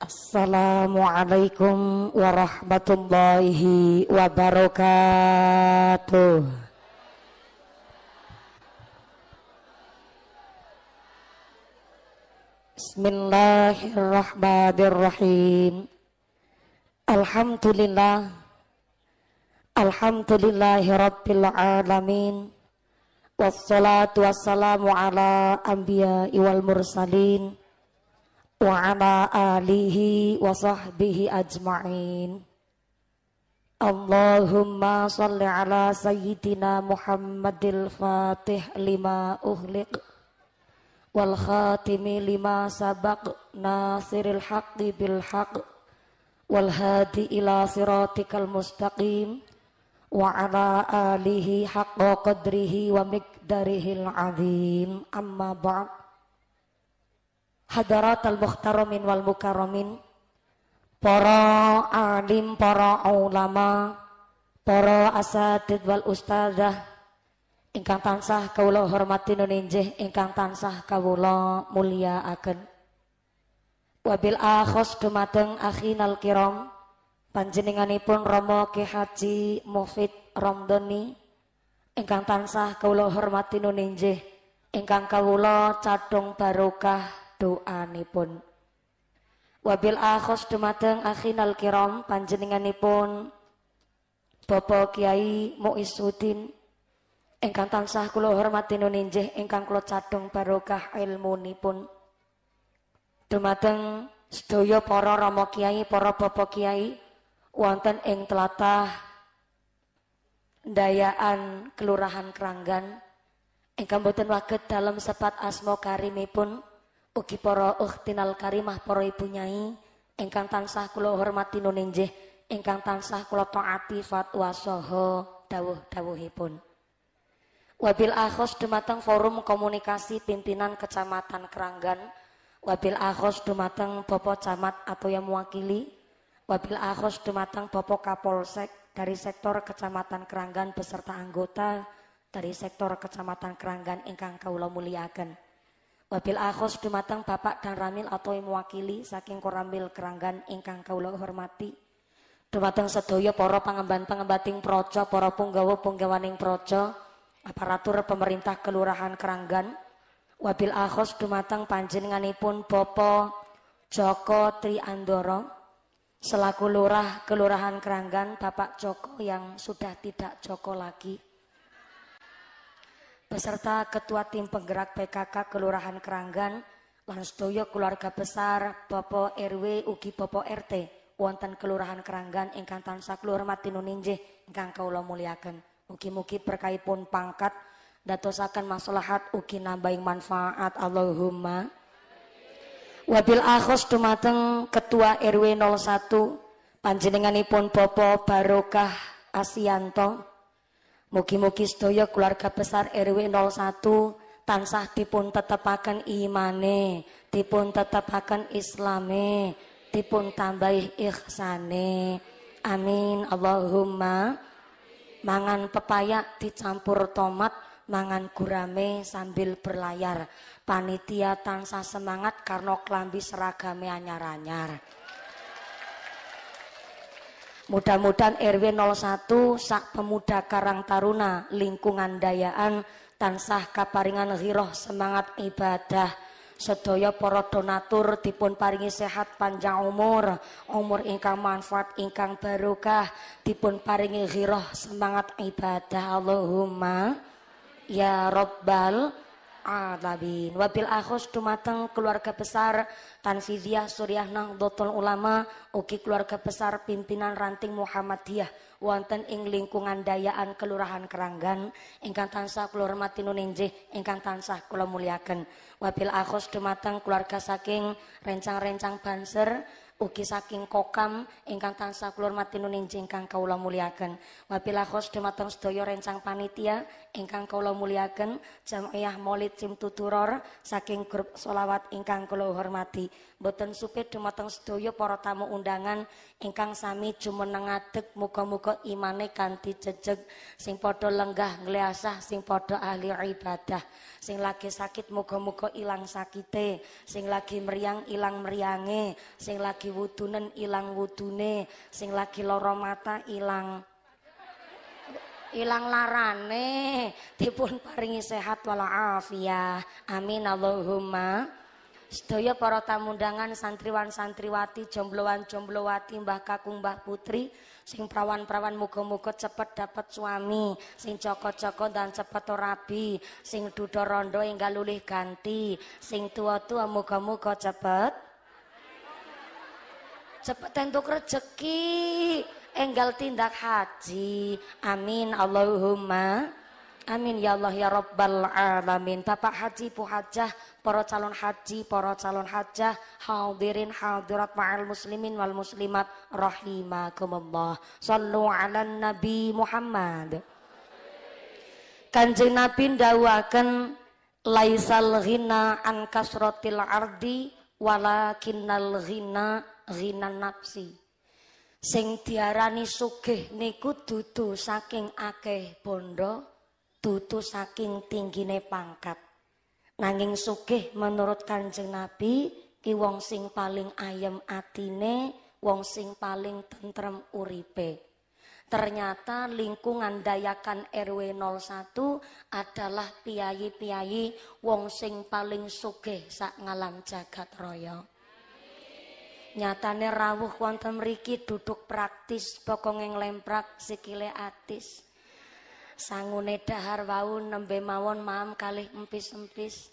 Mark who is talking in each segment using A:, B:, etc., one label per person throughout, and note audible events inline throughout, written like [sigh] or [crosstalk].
A: Assalamualaikum warahmatullahi wabarakatuh. Bismillahirrahmanirrahim. Alhamdulillah. Alhamdulillahirabbil alamin. Wassalatu wassalamu ala anbiya'i wal mursalin وعلى آله وصحبه أجمعين اللهم صل على سيدنا محمد الفاتح لما أهلق والخاتم لما سبق ناصر الحق بالحق والهادي إلى صراطك المستقيم وعلى آله حق قدره ومقدره العظيم أما بعد al muhtaramin wal mukarramin para alim para ulama para asatid wal ustazah ingkang tansah kawula hormati nuninjih ingkang tansah kawula akan. wabil akhos dumateng akhinal kiram panjenenganipun romo Ki Haji Mufid romdoni, ingkang tansah kawula hormati nuninjih ingkang kawula cadung barokah doanipun wabil akhos dumateng akhinal kiram panjenenganipun Bapak Kiai Muisuddin ingkang tansah kula hormati nuninjih ingkang kula ilmu barokah ilmunipun dumateng sedaya para rama kiai para bapak kiai wonten ing tlatah Dayaan Kelurahan keranggan ingkang boten waget dalam sepat asma karimipun ugi para ukhtinal karimah para ibu nyai ingkang tansah kula hormati nunjih engkang tansah kula taati fatwa saha dawuh-dawuhipun wabil ahos dumateng forum komunikasi pimpinan kecamatan Keranggan wabil ahos dumateng Bapak Camat atau yang mewakili wabil ahos dumateng Bapak Kapolsek dari sektor kecamatan Keranggan beserta anggota dari sektor kecamatan Keranggan ingkang kawula muliaken Wabil akhos dumateng Bapak dan Ramil atau yang mewakili saking Koramil Keranggan ingkang Kaulah hormati. Dumateng Sedoyo, para pangemban-pengembating projo, para punggawa-punggawaning projo, aparatur pemerintah Kelurahan Keranggan. Wabil akhos dumateng panjenenganipun Bapak Joko Triandoro selaku lurah Kelurahan Keranggan Bapak Joko yang sudah tidak Joko lagi beserta Ketua Tim Penggerak PKK Kelurahan Keranggan, Lanstoyo keluarga besar Popo RW ugi Popo RT wonten Kelurahan Keranggan ingkang tansah Matinuninje, hormati nuninjih ingkang kawula mulyakaken. Mugi-mugi berkahipun pangkat datosakan maslahat ugi nambahing manfaat Allahumma. Wabil Ahos dumateng Ketua RW 01 panjenenganipun Popo Barokah Asianto Mugi-mugi sedaya keluarga besar RW 01 tansah dipun tetepaken imane, dipun tetepaken islame, dipun tambahi ihsane. Amin Allahumma. Mangan pepaya dicampur tomat, mangan gurame sambil berlayar. Panitia tansah semangat karena klambi seragame anyar-anyar. Mudah-mudahan RW 01 Sak Pemuda Karang Taruna Lingkungan Dayaan tansah kaparingan hiroh semangat ibadah sedaya para donatur dipun paringi sehat panjang umur umur ingkang manfaat ingkang barokah dipun paringi hiroh semangat ibadah Allahumma ya Robbal adabin wabil akhos dumateng keluarga besar Tanfidiyah Suriah Nahdlatul Ulama ugi keluarga besar pimpinan ranting Muhammadiyah wonten ing lingkungan dayaan Kelurahan Keranggan ingkang tansah kula hormati nuninjih ingkang tansah kula muliaken. wabil akhos dumateng keluarga saking rencang-rencang Banser ugi saking kokam ingkang tansah kula hormati nuninjing ingkang kawula muliaken. wabil akhos dumateng sedaya rencang panitia ingkang kula muliaken Jamiah Maulid Simtuturor saking grup solawat ingkang kula hormati. Mboten supit dumateng sedaya para tamu undangan ingkang sami jumeneng adeg muga-muga imane kanthi jejeg sing padha lenggah nglesah sing padha ahli ibadah. Sing lagi sakit muga-muga ilang sakite, sing lagi meriang ilang meriange, sing lagi wudunen ilang wudune, sing lagi lara mata ilang ilang larane dipun paringi sehat walafiat amin Allahumma Sedaya para tamu undangan santriwan santriwati, jombloan jomblowati, mbah kakung, mbah putri, sing prawan-prawan muga-muga cepet dapat suami, sing coko-coko dan cepet orabi, sing duda rondo lulih ganti, sing tua-tua muga-muga cepet. Cepet tentu rezeki enggal tindak haji. Amin Allahumma. Amin ya Allah ya Rabbal Alamin. Bapak Haji, Bu Hajah, para calon haji, para calon hajah, hadirin hadirat ma'al muslimin wal muslimat rahimakumullah. Sallu ala Nabi Muhammad. Kanjeng Nabi dawakan laisal ghina an kasratil ardi walakinnal ghina ghina nafsi. Sing diarani sugih niku dudu saking akeh bondo, dudu saking tinggine pangkat. Nanging sugih menurut Kanjeng Nabi ki wong sing paling ayem atine, wong sing paling tentrem uripe. Ternyata lingkungan Dayakan RW 01 adalah piyayi-piyayi wong sing paling sugih sak ngalam jagat royok. Nyatane rawuh wonten mriki duduk praktis, bokonge lemprak, sikile atis. Sangune dahar wau nembe mawon maam kalih empis-empis.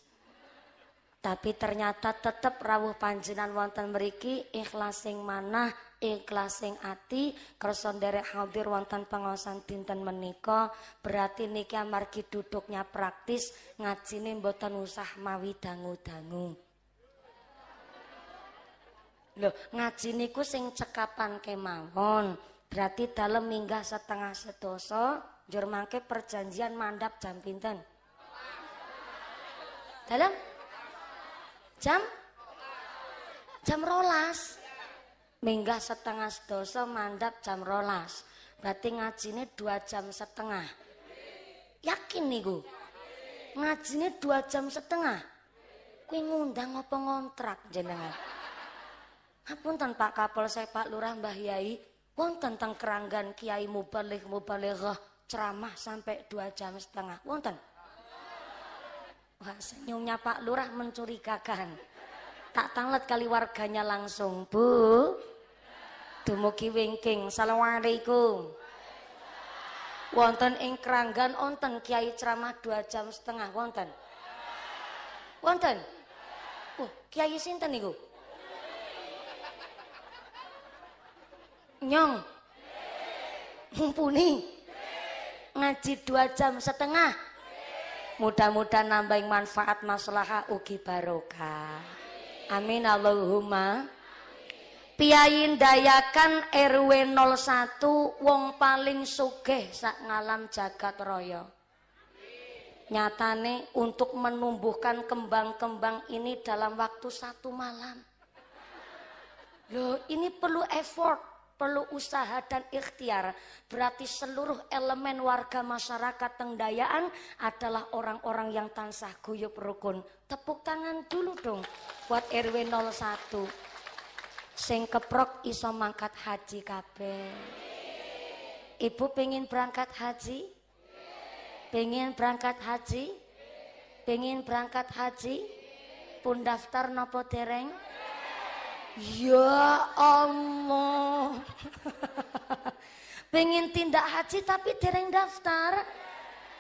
A: Tapi ternyata tetep rawuh panjenan wonten mriki ikhlas sing manah, ikhlas sing ati, kersa nderek hadir wonten pengaosan dinten menika, berarti niki amargi duduknya praktis, ngajine mboten usah mawi dangu-dangu. Loh, ngaji niku sing cekapan kemawon. Berarti dalam minggah setengah sedoso, jur mangke perjanjian mandap jam pinten? Dalam jam jam rolas. Minggah setengah sedoso mandap jam rolas. Berarti ngaji nih dua jam setengah. Yakin nih ngaji nih dua jam setengah. kuingundang ngundang apa ngontrak jenengan? Ngapunten Pak Kapolsek, Pak Lurah, Mbah Yai, wonten teng keranggan Kiai Mubalik Mubalighah ceramah sampai dua jam setengah. Wonten. Wah, senyumnya Pak Lurah mencurigakan. Tak tanglet kali warganya langsung, Bu. Dumugi wingking. Assalamualaikum. Wonten ing keranggan onten Kiai ceramah dua jam setengah. Wonten. Wonten. Uh, Kiai sinten niku? Nyong. Mumpuni. Ngaji dua jam setengah. Mudah-mudahan nambah manfaat masalah ugi barokah. Amin Allahumma. Piyain dayakan RW 01 wong paling sugih sak ngalam jagat royo Nyatane untuk menumbuhkan kembang-kembang ini dalam waktu satu malam. Loh, ini perlu effort perlu usaha dan ikhtiar. Berarti seluruh elemen warga masyarakat Tengdayaan adalah orang-orang yang tansah guyup rukun. Tepuk tangan dulu dong buat RW 01. Sing keprok iso mangkat haji kabeh. Ibu pengen berangkat haji? Pengen berangkat haji? Pengen berangkat haji? Pun daftar nopo dereng? Ya Allah. [laughs] Pengen tindak haji tapi dereng daftar.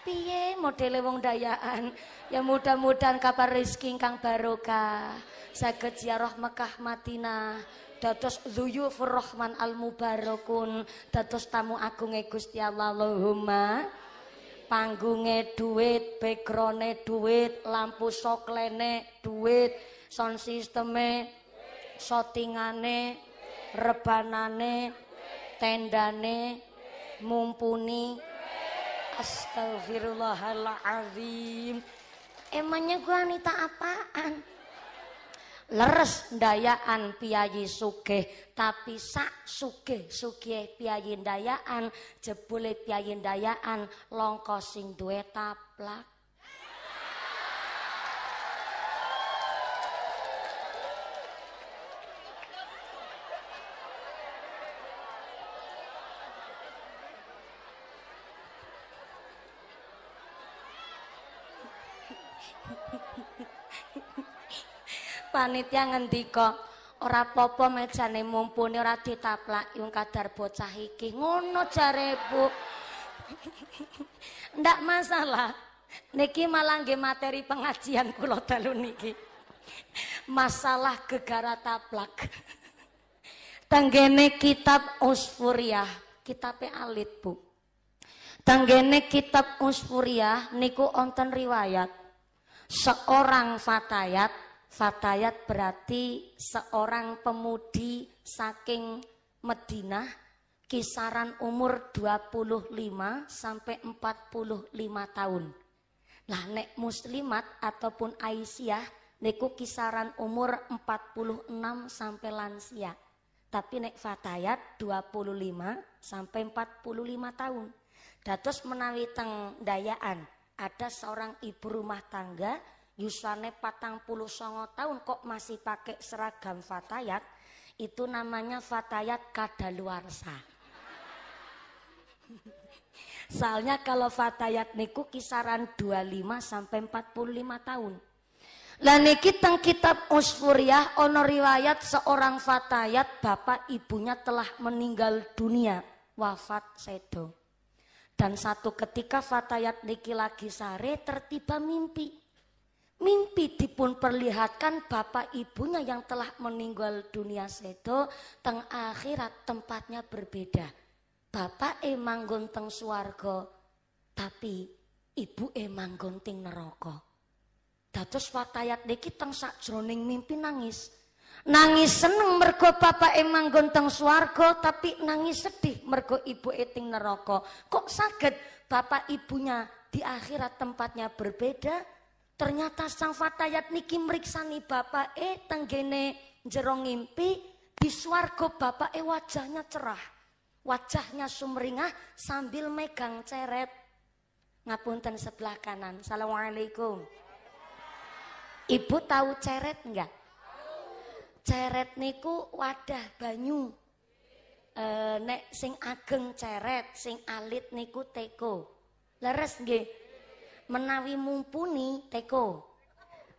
A: Piye modele wong dayaan. Ya mudah-mudahan kabar rezeki kang barokah. Saged ziarah Mekah Madinah. Dados dzuyufur Rahman al Mubarakun. Dados tamu agunge Gusti Allah Allahumma. Panggunge duit, backgrounde duit, lampu soklene duit, sound systeme sotingane, rebanane, tendane, mumpuni. Astagfirullahaladzim. Emangnya gua wanita apaan? leres dayaan piyayi suke, tapi sak suke suke piyayi dayaan jebule piyayi dayaan longkosing sing duwe taplak panitia ngendika, ora popo mejane mumpuni ora ditaplak yung kadar bocah iki. Ngono jare Bu. [laughs] Ndak masalah. Niki malah nggih materi pengajian kula dalu niki. Masalah gegara taplak. [laughs] Tanggene kitab usfuriah kitabe alit, Bu. Tanggene kitab usfuriah niku onten riwayat seorang fatayat Fatayat berarti seorang pemudi saking Madinah kisaran umur 25 sampai 45 tahun. Lah nek muslimat ataupun Aisyah niku kisaran umur 46 sampai lansia. Tapi nek fatayat 25 sampai 45 tahun. Dados menawi teng dayaan ada seorang ibu rumah tangga Yusane patang puluh songo tahun kok masih pakai seragam fatayat itu namanya fatayat kadaluarsa [laughs] soalnya kalau fatayat niku kisaran 25 sampai 45 tahun lah niki teng kitab Usfuriyah ono riwayat seorang fatayat bapak ibunya telah meninggal dunia wafat sedo dan satu ketika fatayat niki lagi sare tertiba mimpi Mimpi dipun perlihatkan bapak ibunya yang telah meninggal dunia sedo, teng akhirat tempatnya berbeda. Bapak emang gonteng suargo tapi ibu emang gonting neroko datus watayat deki teng sakjroning mimpi nangis. Nangis seneng mergo bapak emang gonteng suargo tapi nangis sedih mergo ibu eting neroko Kok sakit bapak ibunya di akhirat tempatnya berbeda, Ternyata sang fatayat niki meriksani bapak eh tenggene jerong ngimpi di ko bapak eh wajahnya cerah. Wajahnya sumringah sambil megang ceret. Ngapunten sebelah kanan. Assalamualaikum. Ibu tahu ceret enggak? Ceret niku wadah banyu. E, nek sing ageng ceret, sing alit niku teko. Leres nggih. menawi mumpuni teko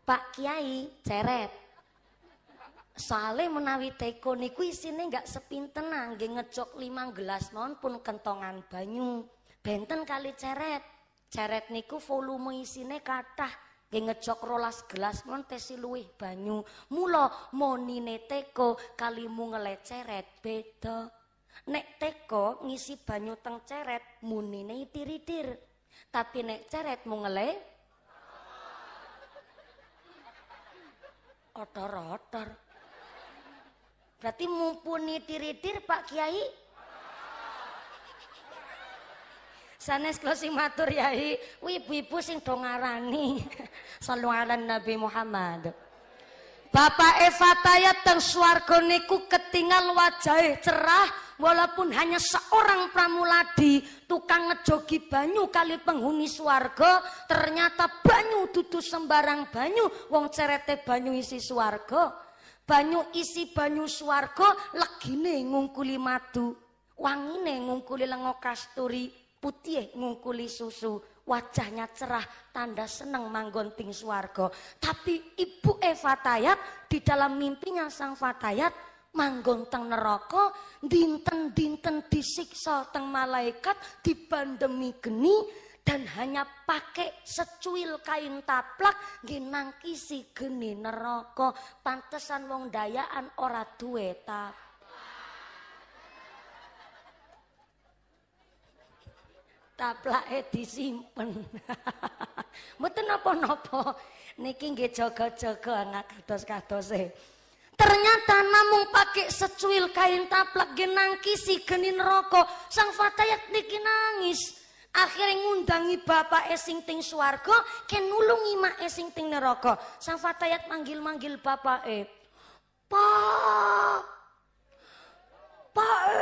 A: pak kiai ceret soale menawi teko niku isine gak sepinten ah, nggih ngecok limang gelas mawon pun kentongan banyu benten kali ceret ceret niku volume isine kathah nggih ngecok rolas gelas mawon tesi luih banyu mula monine teko kali kalimu ngeleceret beda nek teko ngisi banyu teng ceret munine itiritir Tapi nek ceret mau ngele. Otor-otor. Berarti mumpuni tiritir Pak Kiai. Sanes closing matur yai, ibu-ibu sing dongarani selalu [laughs] ala Nabi Muhammad. Bapak Eva tayat teng suar niku ketinggal wajah cerah walaupun hanya seorang pramuladi tukang ngejogi banyu kali penghuni suarga ternyata banyu dudu sembarang banyu wong cerete banyu isi suarga banyu isi banyu lagi legine ngungkuli madu wangine ngungkuli lengo kasturi putih ngungkuli susu wajahnya cerah tanda seneng manggon ping tapi ibu Eva Tayat di dalam mimpinya sang Fatayat manggon teng neraka dinten-dinten disiksa teng malaikat dibandemi geni dan hanya pakai secuil kain taplak nangkisi geni neraka pantesan wong dayaan ora duwe tap taplak e disimpen [laughs] mboten apa napa niki nggih jaga-jaga anak kados-kadose Ternyata namung pakai secuil kain taplak kisi genin rokok sang fatayat niki nangis. Akhirnya ngundangi bapak esing ting suargo. ken nulungi mak esing ting neroko. Sang fatayat manggil-manggil bapak e. Pak. Pak e.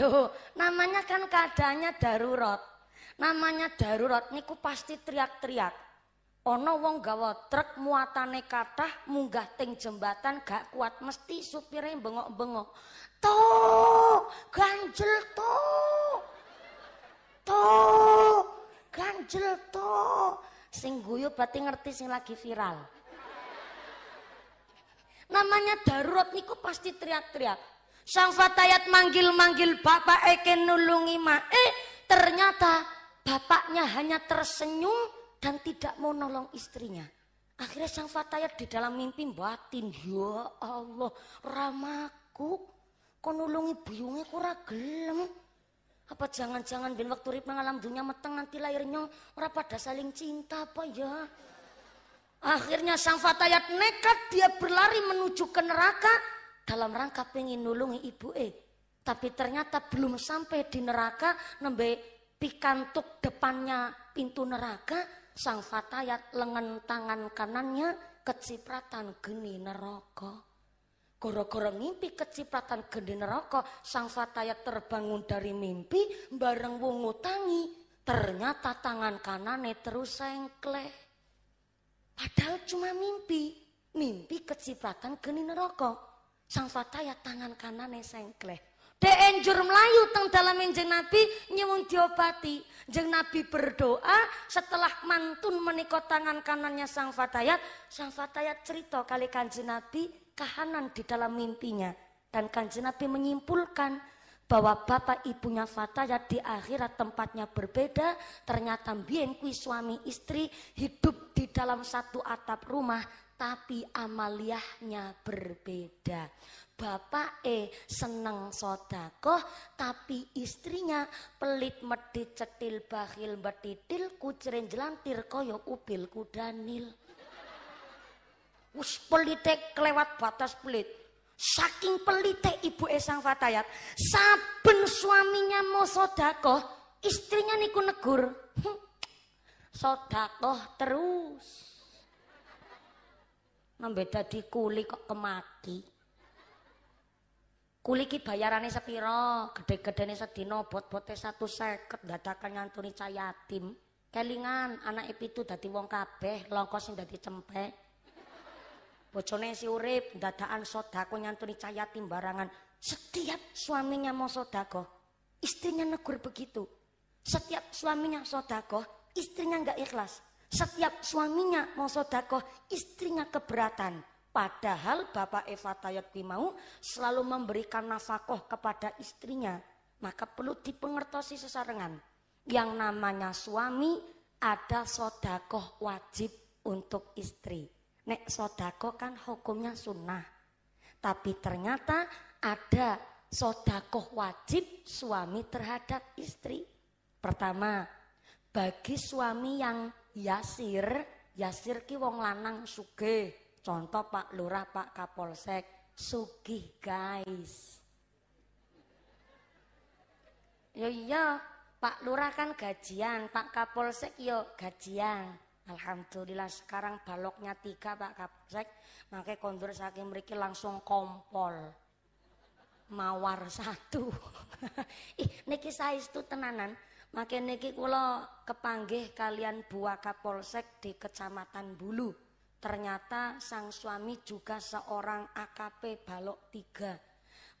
A: Loh, namanya kan keadaannya darurat. Namanya darurat niku pasti teriak-teriak. Ana wong gawa truk muatane kathah munggah teng jembatan gak kuat mesti supire bengok-bengok. Tuh, ganjel tuh. Tuh, ganjel tuh. Sing guyu berarti ngerti sing lagi viral. Namanya darurat niku pasti teriak-teriak. Sang Fatayat manggil-manggil bapak Eke nulungi mak. Eh ternyata bapaknya hanya tersenyum dan tidak mau nolong istrinya. Akhirnya sang Fatayat di dalam mimpi batin, ya Allah, ramaku, kau nulungi buyungnya kura gelem. Apa jangan-jangan bin waktu rip mengalam dunia meteng nanti lahirnya orang ora pada saling cinta apa ya? Akhirnya sang Fatayat nekat dia berlari menuju ke neraka dalam rangka pengen nolongi ibu Eh. Tapi ternyata belum sampai di neraka nembe pikantuk depannya pintu neraka sang fatayat lengan tangan kanannya kecipratan geni neraka. Gara-gara ngimpi kecipratan geni neraka, sang fatayat terbangun dari mimpi bareng wungu tangi. Ternyata tangan kanane terus sengkleh. Padahal cuma mimpi. Mimpi kecipratan geni neraka. Sang fatayat tangan kanane sengkleh. Dek enjur melayu teng dalam jeng Nabi nyewun diobati. Jeng Nabi berdoa setelah mantun menikot tangan kanannya Sang Fatayat. Sang Fatayat cerita kali kanji Nabi kahanan di dalam mimpinya. Dan kanji Nabi menyimpulkan bahwa bapak ibunya Fatayat di akhirat tempatnya berbeda ternyata mbien kui suami istri hidup di dalam satu atap rumah tapi amaliyahnya berbeda Bapak eh seneng sodakoh tapi istrinya pelit medit cetil bakhil betitil kucerin jelantir koyo upil kudanil Us pelite kelewat batas pelit saking pelite ibu esang fatayat saben suaminya mau sodako, istrinya niku negur sodako terus nambah tadi kulik kok kemaki kuliki bayarane sepiro gede-gedene sedina bot-bote 150 dadakan nyantuni cah yatim kelingan anake pitu dadi wong kabeh longko sing dadi cempek bojone si urip dadakan sedako nyantuni cah yatim barangan setiap suaminya mau sedako istrinya negur begitu setiap suaminya sedako istrinya enggak ikhlas setiap suaminya mau sedako istrinya keberatan Padahal Bapak Eva Tayakti mau selalu memberikan nafkah kepada istrinya. Maka perlu dipengertosi sesarengan. Yang namanya suami ada sodakoh wajib untuk istri. Nek sodakoh kan hukumnya sunnah. Tapi ternyata ada sodakoh wajib suami terhadap istri. Pertama, bagi suami yang yasir, yasir ki wong lanang sugih Contoh Pak Lurah, Pak Kapolsek, Sugi guys. Yo ya, iya, Pak Lurah kan gajian, Pak Kapolsek yo ya, gajian. Alhamdulillah sekarang baloknya tiga Pak Kapolsek, makanya kondur saking mereka langsung kompol. Mawar satu. [laughs] Ih, niki itu tenanan. Makin niki kula kepanggih kalian buah Kapolsek di Kecamatan Bulu. Ternyata sang suami juga seorang AKP balok tiga.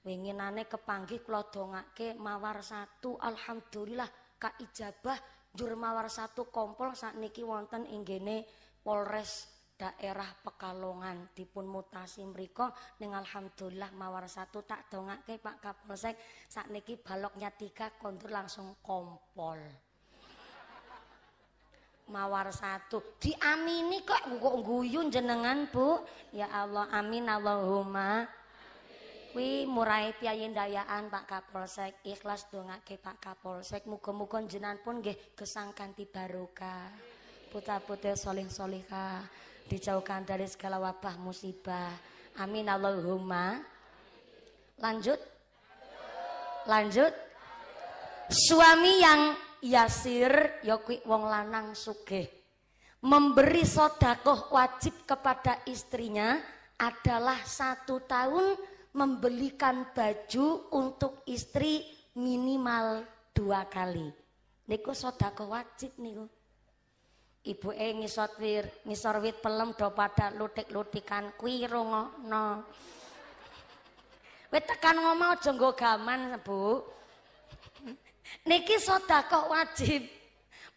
A: Winginane kepanggi kula dongake mawar satu. Alhamdulillah Kak ijabah jur mawar satu kompol saat niki wonten inggene Polres daerah Pekalongan dipun mutasi mriko ning alhamdulillah mawar satu tak dongake Pak Kapolsek niki baloknya tiga kontur langsung kompol mawar satu diamini kok kok guyun jenengan Bu ya Allah amin Allahumma wi murai piyayi dayaan Pak Kapolsek ikhlas ke Pak Kapolsek muka muka jenan pun gih kesangkanti baruka baruka putra soling solika solika dijauhkan dari segala wabah musibah amin Allahumma lanjut lanjut suami yang yasir ya wong lanang sugih. Memberi sodakoh wajib kepada istrinya adalah satu tahun membelikan baju untuk istri minimal dua kali. Niku sodako wajib niku. Ibu e ngisot wir, ngisor wit pelem do pada lutik lutikan kui rungo no. Wet ngomong jenggo gaman bu. Niki sodako wajib.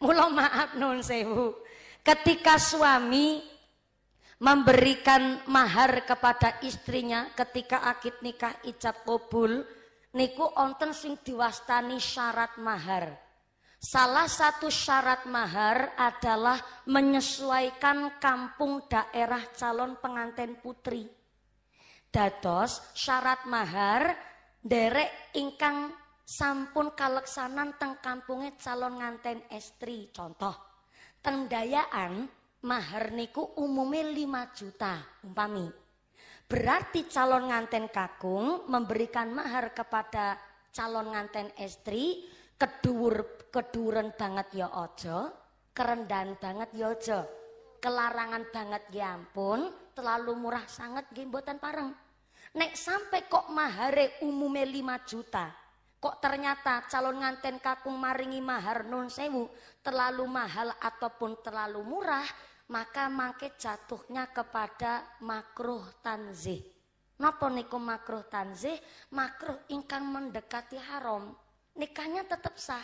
A: Mula maaf nun sewu. Ketika suami memberikan mahar kepada istrinya ketika akid nikah ijab kabul niku onten sing diwastani syarat mahar. Salah satu syarat mahar adalah menyesuaikan kampung daerah calon pengantin putri. Dados syarat mahar
B: derek
A: ingkang sampun kaleksanan teng kampunge calon nganten estri contoh tendayaan mahar niku umume 5 juta umpami berarti calon nganten kakung memberikan mahar kepada calon nganten estri kedur keduren banget ya ojo kerendahan banget ya ojo kelarangan banget ya ampun terlalu murah sangat gimbotan pareng nek sampai kok mahare umume 5 juta Kok ternyata calon nganten kakung maringi mahar non sewu terlalu mahal ataupun terlalu murah, maka mangke jatuhnya kepada makruh tanzih. Napa niku makruh tanzih? Makruh ingkang mendekati haram. Nikahnya tetap sah,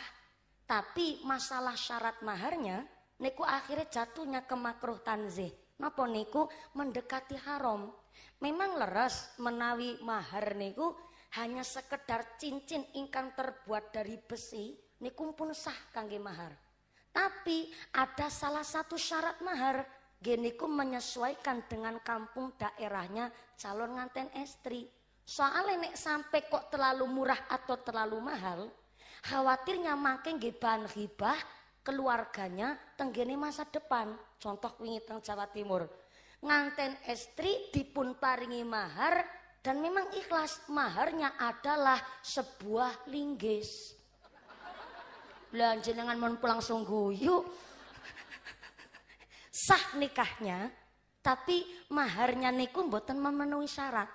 A: tapi masalah syarat maharnya niku akhirnya jatuhnya ke makruh tanzih. Napa niku mendekati haram. Memang leres menawi mahar niku hanya sekedar cincin ingkang terbuat dari besi niku pun sah kangge mahar. Tapi ada salah satu syarat mahar geniku menyesuaikan dengan kampung daerahnya calon nganten estri. Soalnya nek sampai kok terlalu murah atau terlalu mahal, khawatirnya makin bahan hibah keluarganya tenggene masa depan. Contoh wingi teng Jawa Timur. Nganten estri dipun paringi mahar dan memang ikhlas maharnya adalah sebuah linggis. Belanja dengan mau langsung guyu. Sah nikahnya, tapi maharnya niku mboten memenuhi syarat.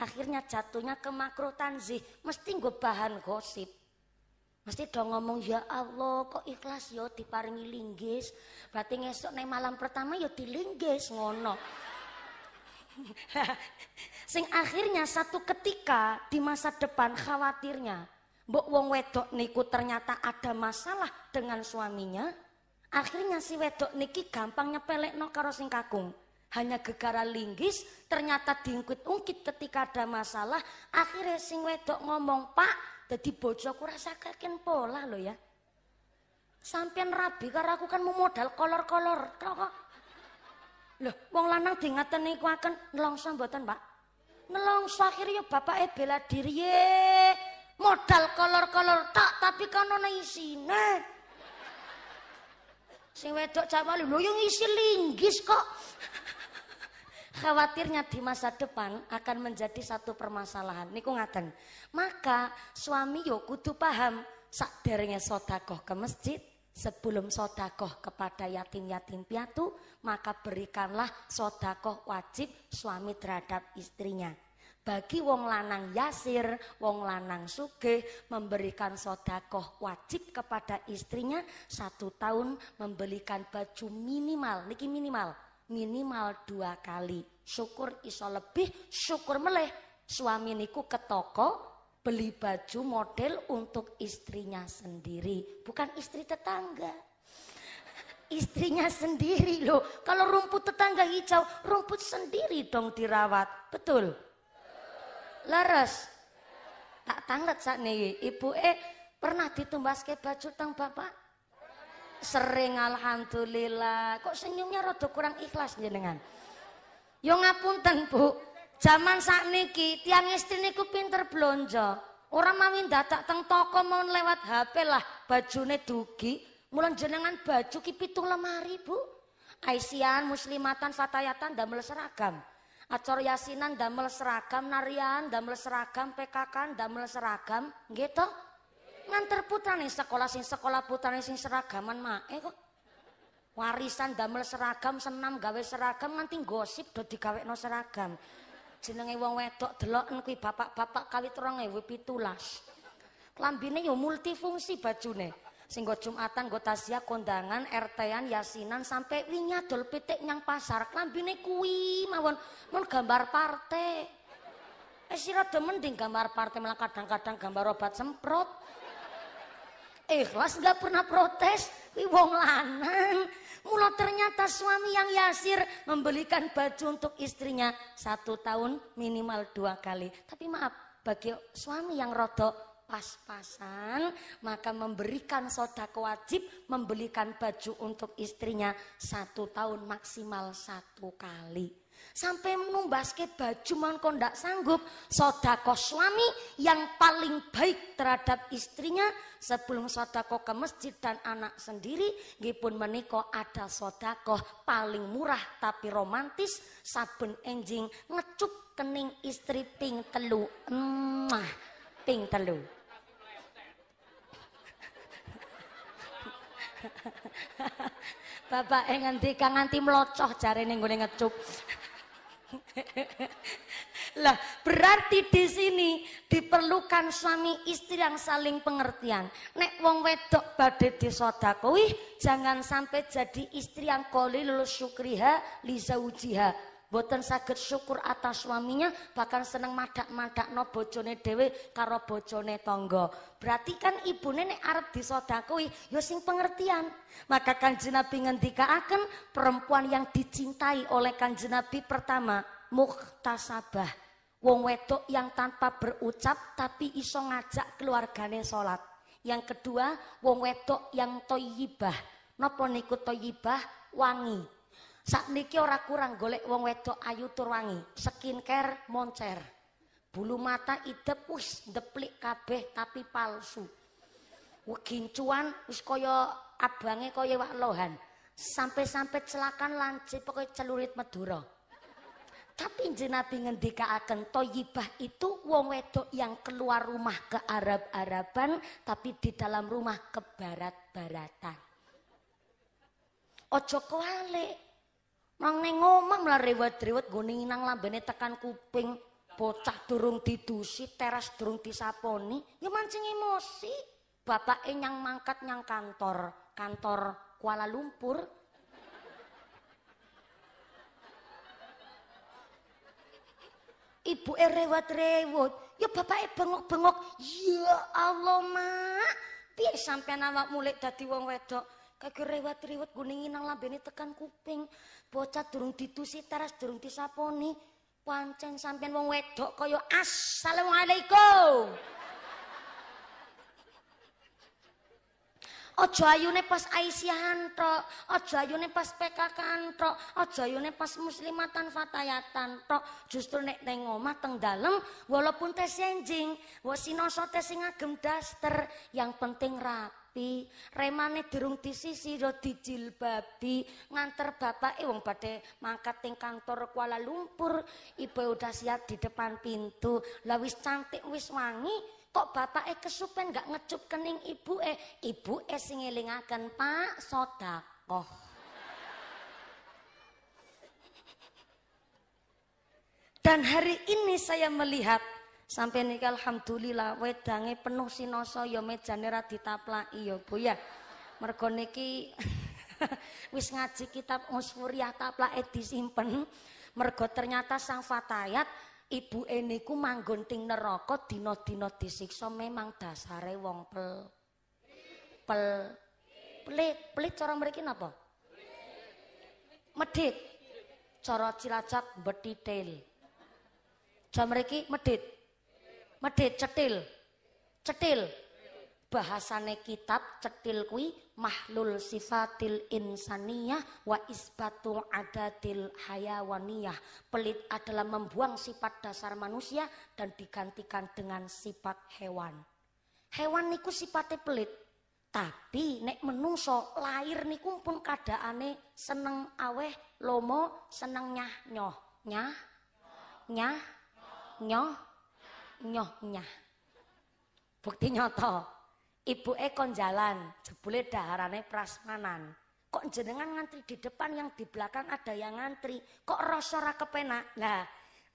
A: Akhirnya jatuhnya ke makro tanzih. Mesti gue bahan gosip. Mesti dong ngomong ya Allah kok ikhlas yo ya diparingi linggis. Berarti ngesok nih malam pertama yo ya dilinggis ngono. [laughs] Sing akhirnya satu ketika di masa depan khawatirnya, mbok wong wedok niku ternyata ada masalah dengan suaminya, akhirnya si wedok niki gampang no karo sing kakung. Hanya gegara linggis, ternyata diungkit-ungkit ketika ada masalah, akhirnya sing wedok ngomong, "Pak, jadi bocok. rasa kakin pola lo ya." Sampian rabi karena aku kan mau modal kolor-kolor, kok Loh, wong lanang di ngaten niku akan nelongso mboten, Pak? Nelongso akhirnya eh bela diri ye. Modal kolor-kolor tak tapi kan ana isine. Sing wedok Jawa lho yo ngisi linggis kok. [laughs] Khawatirnya di masa depan akan menjadi satu permasalahan. Niku ngaten. Maka suami yo kudu paham sak derenge sedekah ke masjid, Sebelum sodakoh kepada yatim-yatim piatu, maka berikanlah sodakoh wajib suami terhadap istrinya. Bagi wong lanang yasir, wong lanang sugih memberikan sodakoh wajib kepada istrinya satu tahun membelikan baju minimal, niki minimal, minimal dua kali. Syukur iso lebih, syukur meleh. Suami niku ke toko, beli baju model untuk istrinya sendiri, bukan istri tetangga. Istrinya sendiri loh. Kalau rumput tetangga hijau, rumput sendiri dong dirawat. Betul? Laras. Tak tanglet saat nih, ibu eh pernah ditumbas ke baju tang bapak? Sering alhamdulillah. Kok senyumnya rada kurang ikhlas jenengan? Yo ngapunten bu, Zaman saat niki tiang istri niku pinter belanja Orang mawi dadak teng toko mau lewat HP lah bajune dugi. Mulan jenengan baju ki pitung lemari, Bu. Aisyah muslimatan fatayatan damel seragam. Acor yasinan damel seragam, narian damel seragam, PKK damel seragam, gitu. Nganter nih sekolah sing sekolah putrane sing seragaman Eh kok. Warisan damel seragam, senam gawe seragam nganti gosip do no seragam jenenge wong wedok deloken kuwi bapak-bapak kawit 2017. Klambine yo ya multifungsi bajune. Sing go Jumatan, go kondangan, RT-an, yasinan sampai winya dol pitik nyang pasar. Klambine kuwi mawon mun gambar partai. Eh sira mending gambar partai malah kadang-kadang gambar obat semprot ikhlas gak pernah protes wong lanang mula ternyata suami yang yasir membelikan baju untuk istrinya satu tahun minimal dua kali tapi maaf bagi suami yang rodok pas-pasan maka memberikan soda kewajib membelikan baju untuk istrinya satu tahun maksimal satu kali sampai menumbas ke baju mangko ndak sanggup sodako suami yang paling baik terhadap istrinya sebelum sodako ke masjid dan anak sendiri gipun meniko ada sodako paling murah tapi romantis sabun enjing ngecup kening istri ping telu emah ping telu [laughs] Bapak ingin kang nganti mlocoh cari nggone ngecup. [laughs] lah berarti di sini diperlukan suami istri yang saling pengertian. Nek wong wedok badhe disodakowi jangan sampai jadi istri yang kolilul syukriha lisa ujiha boten sakit syukur atas suaminya bahkan seneng madak no bojone dewe karo bojone tonggo. Berarti kan ibu nenek arep disodakoi ya sing pengertian. Maka Kanjeng Nabi akan perempuan yang dicintai oleh kan Nabi pertama muhtasabah. Wong wedok yang tanpa berucap tapi iso ngajak keluargane sholat. Yang kedua, wong wedok yang toyibah. nopo niku toyibah? Wangi. Saat niki ora kurang golek wong wedok ayu turwangi skincare moncer. Bulu mata idep wis deplik kabeh tapi palsu. cuan wis koyo abange koyo wak lohan. Sampai-sampai celakan lancip pokoknya celurit Madura. Tapi Nabi akan toyibah itu wong wedok yang keluar rumah ke Arab-Araban tapi di dalam rumah ke barat-baratan. Ojo koale Nang ngomong omah malah rewet-rewet go lambene tekan kuping, bocah durung didusi, teras durung disaponi, ya mancing emosi. Bapake nyang mangkat nyang kantor, kantor Kuala Lumpur. Ibu rewet-rewet, ya bapake bengok-bengok, ya Allah, Mak. Piye sampean awak mulih dadi wong wedok, kagak rewet-rewet go ninang lambene tekan kuping. Pocat durung ditusi teras durung disaponi pancen sampean wong wedok kaya assalamualaikum Aja ayune pas Aisyah antok, aja ayune pas PKK antok, aja ayune pas muslimatan fatayatan tok. Justru nek teng omah teng dalem walaupun tes enjing, wo sinoso tes sing agem daster, yang penting rapi. rapi, remane durung disisiro babi nganter bapak wong badhe mangkat teng kantor Kuala Lumpur, ibu udah siap di depan pintu. Lah wis cantik wis wangi, kok bapak eh kesupen gak ngecup kening ibu ibu eh sing elingaken, "Pak, sedekah." Dan hari ini saya melihat Sampai niki alhamdulillah wedange penuh sinoso ya mejane ra ditaplaki ya Bu ya. Mergo niki [laughs] wis ngaji kitab Usfuriyah taplake disimpen. Mergo ternyata Sang Fatayat ibu niku manggon ting neraka dina-dina disiksa memang dasare wong pel pel pelit pelit cara mriki napa medit cara cilacap tel. jam mriki medit Medit cetil. Cetil. Bahasane kitab cetil kui mahlul sifatil insaniyah wa isbatu adatil hayawaniyah. Pelit adalah membuang sifat dasar manusia dan digantikan dengan sifat hewan. Hewan niku sifatnya pelit. Tapi nek menungso lahir niku pun kadaane seneng aweh lomo seneng nyah nyoh nyah nyah nyoh nyoh nyah. Bukti nyoto. E kon jalan, jebule daharane prasmanan. Kok jenengan ngantri di depan yang di belakang ada yang ngantri. Kok rasa kepenak? Nah,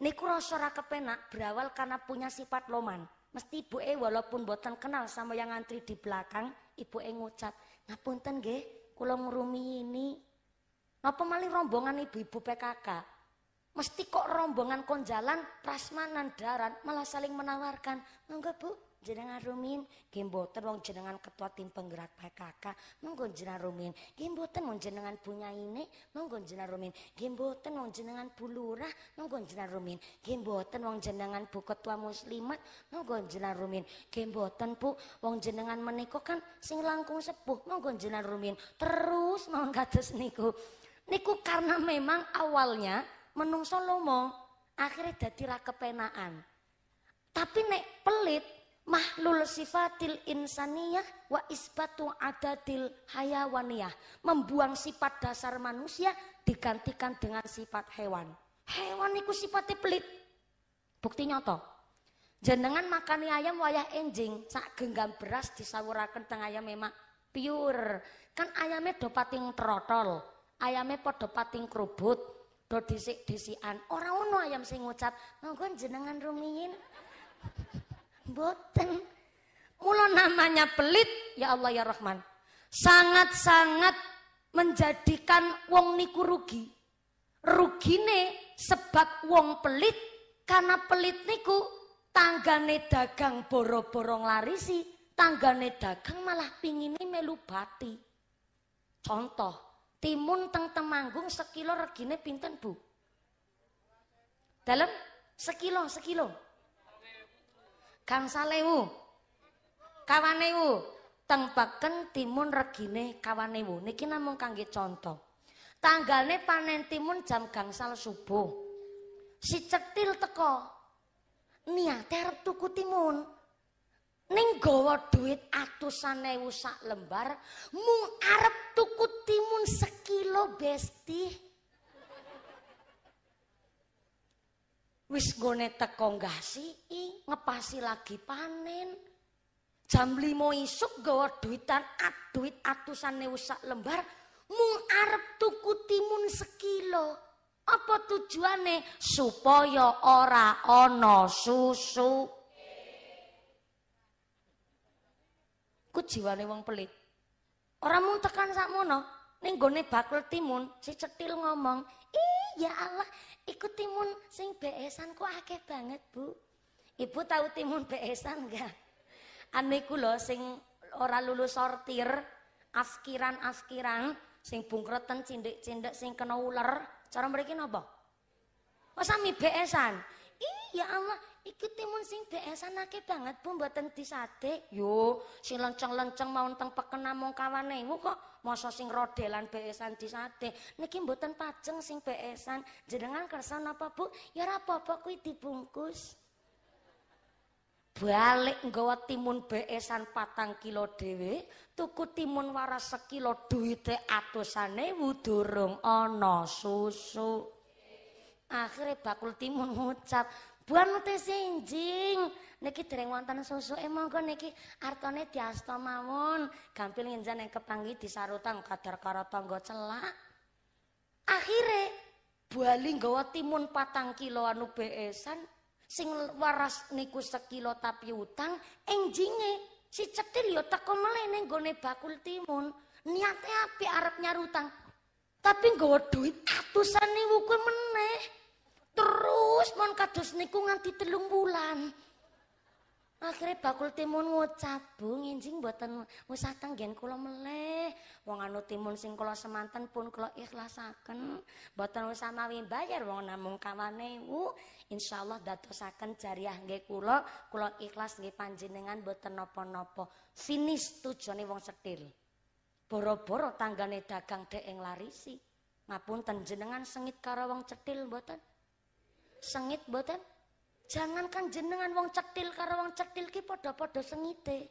A: niku rasa kepenak berawal karena punya sifat loman. Mesti E walaupun boten kenal sama yang ngantri di belakang, Ibu E ngucap, "Ngapunten ge, kula rumi ini." Napa maling rombongan ibu-ibu PKK? Mesti kok rombongan konjalan prasmanan daran malah saling menawarkan. Monggo Bu, jenengan rumin nggih mboten wong jenengan ketua tim penggerak PKK. Monggo jenengan rumin nggih mboten wong jenengan punya ini, monggo jenengan rumin nggih mboten wong jenengan Bu Lurah, monggo jenengan rumin nggih wong jenengan Bu Ketua Muslimat, monggo jenengan rumin nggih Bu wong jenengan menika kan sing langkung sepuh, monggo jenengan rumin. Terus mawon kados niku. Niku karena memang awalnya menungso lomo akhirnya dadi ra kepenaan. Tapi nek pelit mahlul sifatil insaniyah wa isbatu adadil hayawaniyah. Membuang sifat dasar manusia digantikan dengan sifat hewan. Hewan itu sifatnya pelit. Bukti nyoto. Jenengan makani ayam wayah enjing, sak genggam beras disawurakan tengah ayam emak pure. Kan ayamnya dopating pating trotol, ayamnya podopating kerubut, do disik disian orang ono ayam sing ngucap, "Monggo jenengan rumiyin." [laughs] boten mulu namanya pelit, ya Allah ya Rahman. Sangat-sangat menjadikan wong niku rugi. Rugine sebab wong pelit karena pelit niku tanggane dagang boro-boro larisi tanggane dagang malah pingin melu bati. Contoh, Timun teng temanggung sekilo regine pinten bu? Dalam sekilo sekilo. Gangsalewu. Kawanewu. Teng peken timun regine kawanewu. Niki namung kangge contoh. Tanggalnya panen timun jam gangsal subuh. Si cetil teko. niat arep tuku timun. Neng gawa duit atusan ewu sak lembar, mung arep tuku timun sekilo besti. Wis gone teko ngasi, ngepasi lagi panen. Jam limo isuk gawa duitan at duit atusan ewu sak lembar, mung arep tuku timun sekilo. Apa tujuane supaya ora ana susu? ku jiwane wong pelit. Ora muntekan sakmono, ning gone bakul timun, si cetil ngomong, "Iya Allah, iku timun sing beesan ku akeh banget, Bu." Ibu tau timun beesan enggak? Aneku lho sing ora lulus sortir, askiran-askiran sing bungkretan cindik-cindik sing kena uler, cara mriki napa? Masa mi beesan? Iya Allah, iki timun sing deesanake banget Bu mboten disate. Yo, sing lonceng lenceng mau teng pekena mung kawane ibu kok masa sing rodelan beesan disate. Niki mboten pajeng sing beesan. Jenengan kersa napa Bu? Ya ora apa-apa kuwi dibungkus. Balik nggawa timun beesan patang kilo dhewe, tuku timun waras sekilo duwite atusane wudurung ana susu. Oh, no, akhirnya bakul timun ngucap buan te sinjing niki dereng wonten susuke monggo niki artone diasta mawon gampil njenjen yang kepanggi disarutan kadar karo tangga celak akhirnya bali nggawa timun patang kilo anu beesan, sing waras niku sekilo tapi utang enjinge si cetir yo teko melene gone bakul timun niate apik arep nyarutang tapi nggawa duit atusan niku kuwi meneh terus mon kados niku nganti telung bulan akhirnya bakul timun ngucap bu nginjing buatan musateng gen kula meleh wong anu timun sing kula semantan pun kula ikhlasaken buatan usah mawi bayar wong namung kawane wu insyaallah datosaken jariah nge kula kula ikhlas nge panjenengan buatan nopo nopo finish tujuane wong setil boro-boro tanggane dagang deeng larisi ngapun tenjenengan sengit karo wong cetil buatan sengit boten jangankan jenengan wong cektil karena wong cektil ki podo podo sengite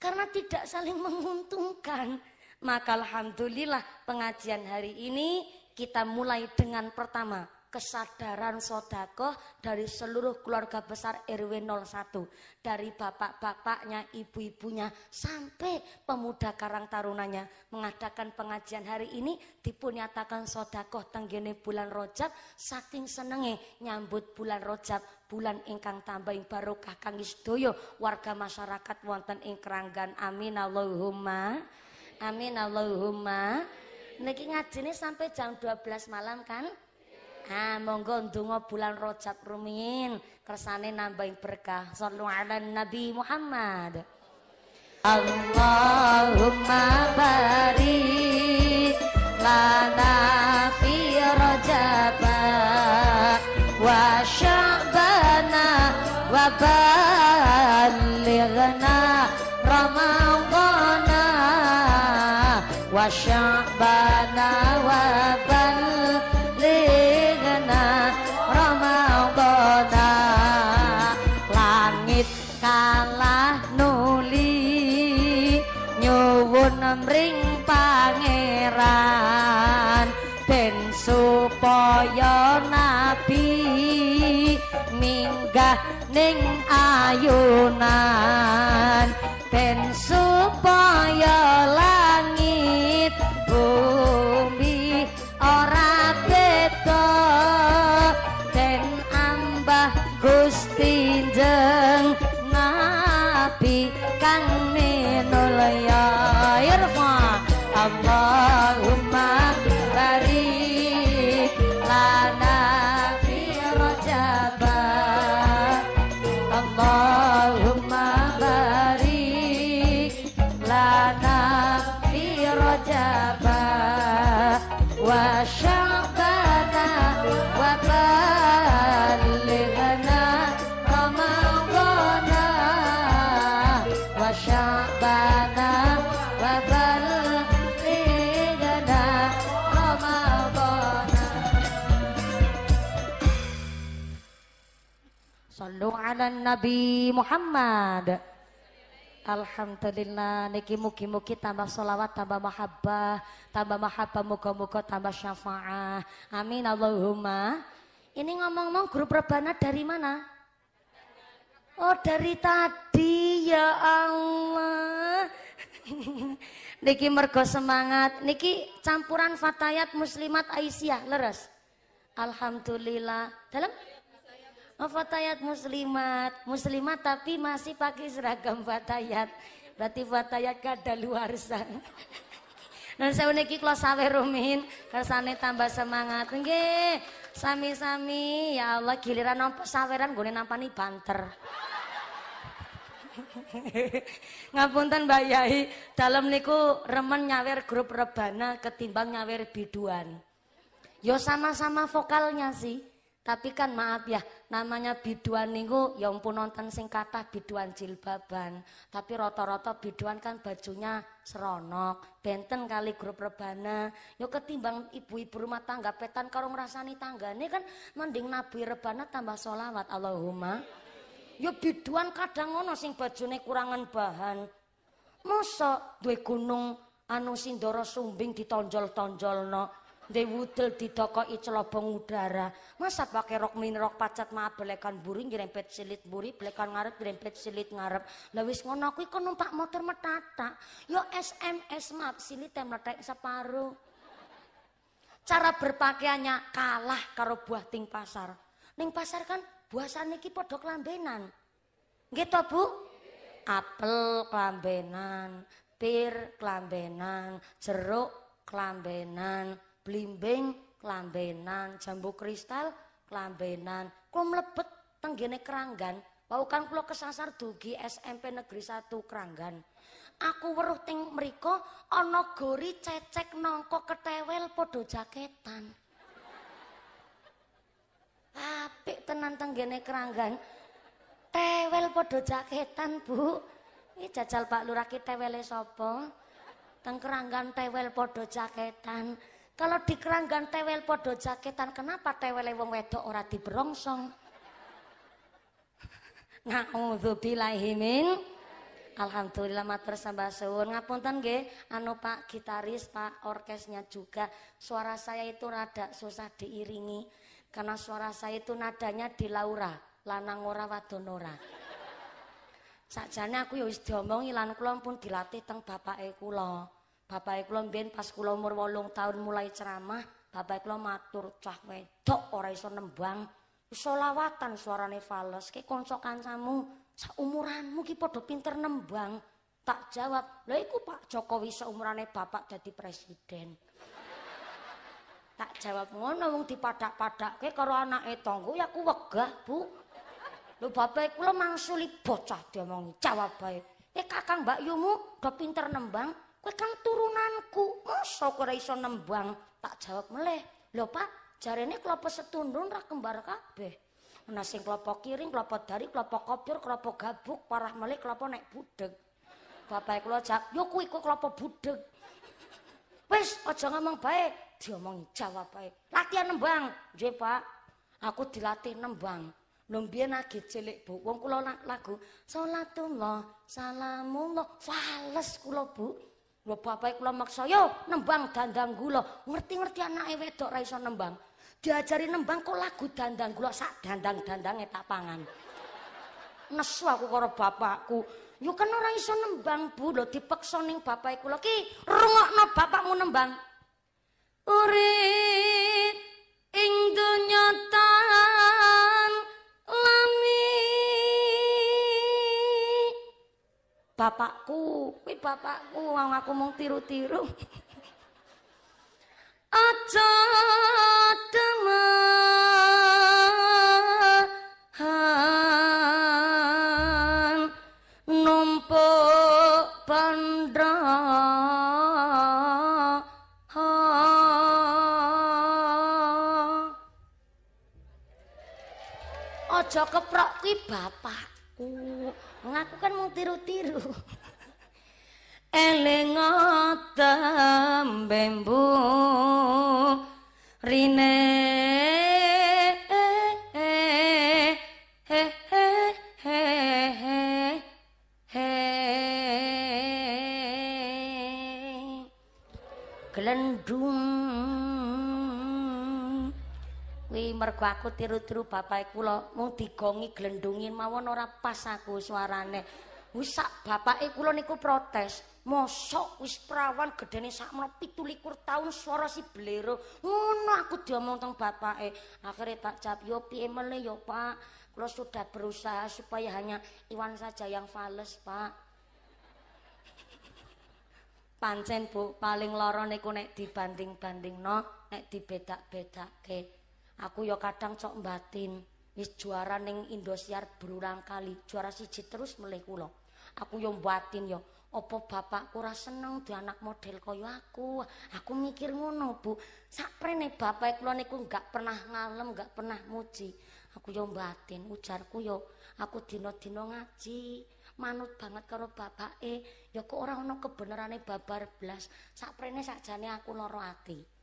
A: karena tidak saling menguntungkan maka alhamdulillah pengajian hari ini kita mulai dengan pertama kesadaran sodako dari seluruh keluarga besar RW 01 dari bapak-bapaknya, ibu-ibunya sampai pemuda karang tarunanya mengadakan pengajian hari ini dipunyatakan sodako tenggene bulan rojab saking senenge nyambut bulan rojab bulan ingkang tambah ing barokah kang doyo warga masyarakat wonten ing keranggan amin Allahumma amin Allahumma niki ngajini sampai jam 12 malam kan Nah monggo ndonga bulan Rajab rumiyin kersane nambahin berkah. Shallu ala Nabi Muhammad. Allahumma barik lana fi Rajab wa Sya'ban wa balighna Ramadhana wa Sya'ban wa mring pangeran den supaya nabi minggah ning ayunan den supaya Nabi Muhammad Alhamdulillah niki mugi-mugi tambah solawat tambah mahabbah tambah mahabbah muga-muga tambah syafaah amin Allahumma ini ngomong-ngomong grup rebana dari mana oh dari tadi ya Allah [laughs] niki mergo semangat niki campuran fatayat muslimat Aisyah leres Alhamdulillah dalam fatayat muslimat, muslimat tapi masih pakai seragam fatayat. Berarti fatayat kada luar Dan nah, saya unik kalau sawe rumin, kersane tambah semangat. nge, sami-sami ya Allah giliran nampak saweran gone nampani banter. Ngapunten Mbak Yai, dalam niku remen nyawer grup rebana ketimbang nyawer biduan. Yo sama-sama vokalnya sih. Tapi kan maaf ya, namanya biduan niku ya ampun nonton sing kata biduan jilbaban, tapi rata-rata biduan kan bajunya seronok, benten kali grup rebana. Ya ketimbang ibu-ibu rumah tangga petan karo tangga, tanggane kan mending nabi rebana tambah sholawat Allahumma. Ya biduan kadang ngono sing bajunya kurangan bahan. Mosok dua gunung anu sindoro sumbing ditonjol no duwe wudel toko celobong udara. Masa pakai rok min rok pacat maaf belekan buri nyerempet silit buri, belekan ngarep nyerempet silit ngarep. lewis wis ngono aku ikon numpak motor metata. Yo SMS maaf silit letak separuh. Cara berpakaiannya kalah karo buah ting pasar. Ning pasar kan buah iki podok kelambenan. gitu Bu? Apel kelambenan, pir kelambenan, jeruk kelambenan, blimbing klambenan jambu kristal klambenan kula mlebet teng gene keranggan wau kan kula kesasar dugi SMP Negeri 1 Keranggan aku weruh teng mriko ana gori cecek nangka ketewel padha jaketan apik tenan teng gene keranggan tewel padha jaketan bu iki jajal Pak Lurah ki tewele sapa teng keranggan tewel padha jaketan Kalau di keranggan tewel podo jaketan, kenapa tewel wong wedok ora diberongsong? [laughs] Na'udzubillahi min Alhamdulillah matur sembah ngapun Ngapunten ge, anu Pak gitaris, Pak orkesnya juga. Suara saya itu rada susah diiringi karena suara saya itu nadanya di Laura, lanang ora wadon ora. Sakjane aku ya wis diomongi lan kula pun dilatih teng bapake kula. Bapak kula mbien pas kula umur 8 tahun mulai ceramah, bapak kula matur cah wedok ora iso nembang, selawatan suarane fales, ki kanca kancamu seumuranmu ki padha pinter nembang. Tak jawab, "Lha iku Pak Jokowi seumurane bapak dadi presiden." Tak jawab ngono wong dipadak-padakke karo anake tonggo ya ku wegah, Bu. Lho bapak kula mangsuli bocah diomongi, jawab bae. "Eh Kakang Mbak Yumu do pinter nembang?" kowe kan turunanku masa ora iso nembang tak jawab meleh lho pak jarene klopo setundun ra kembar kabeh ana sing klopo kiring klopo dari klopo kopir klopo gabuk parah meleh klopo nek budeg bapak kula jak yo kuwi kok klopo budeg wis aja ngomong bae diomong jawab bae latihan nembang nggih pak aku dilatih nembang Lumbiye nage cilik bu, wong kulo lagu Salatullah, salamullah, fales kulo bu Wah bapak kula maksa yo nembang dandang kula. Ngerti-ngerti anake wedok ra iso nembang. Diajari nembang kok lagu dandang kula sak dandang-dandange tak pangan. Nesu aku karo bapakku. Yo kan ora iso nembang, Bu. lo dipeksa ning bapak kula ki rungokno bapakmu nembang. uri ing dunya bapakku kuwi bapakku wong aku mung tiru-tiru [laughs] aja demen numpuk bandra aja keprok kuwi bapak ngaku kan mau tiru-tiru [laughs] eleng tembembu mergo aku tiru-tiru bapake kula mung digongi glendungi mawon ora pas aku suarane. Wis sak bapake kula niku protes, mosok wis prawan gedene sakmono 27 taun swara si blero. Ngono aku diomong teng bapake. Akhire tak jap yo piye mele yo Pak. Kula sudah berusaha supaya hanya iwan saja yang fales, Pak. pancen Bu paling loro niku nek dibanding-bandingno nek dibedak-bedakke aku ya kadang cok mbatin wis juara ning Indosiar berulang kali juara siji terus mleh kula aku ya mbatin ya apa bapakku ora seneng di anak model kaya aku aku mikir ngono Bu saprene bapak kula niku enggak pernah ngalem enggak pernah muji aku ya mbatin ujarku ya aku dina-dina ngaji manut banget karo bapake ya kok ora ana kebenerane babar blas saprene sakjane aku lara ati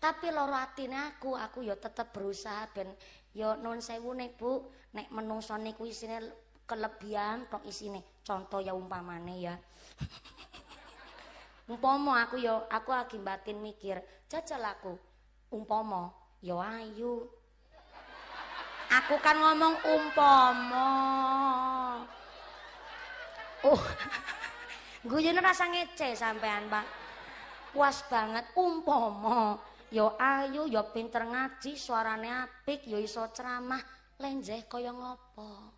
A: Tapi loro atine aku, aku ya tetep berusaha ben ya nuwun sewu nek Bu, nek menungso niku isine kelebihan kok isine. Contoh ya umpamane ya. [laughs] umpomo aku ya aku lagi batin mikir, jajal aku umpomo ya ayu. Aku kan ngomong umpomo. Oh. Uh. [laughs] Guyu rasa ngece sampean, Pak. puas banget umpomo yo ya ayu yo ya pinter ngaji suarane apik yo ya iso ceramah lenjeh kaya ngopo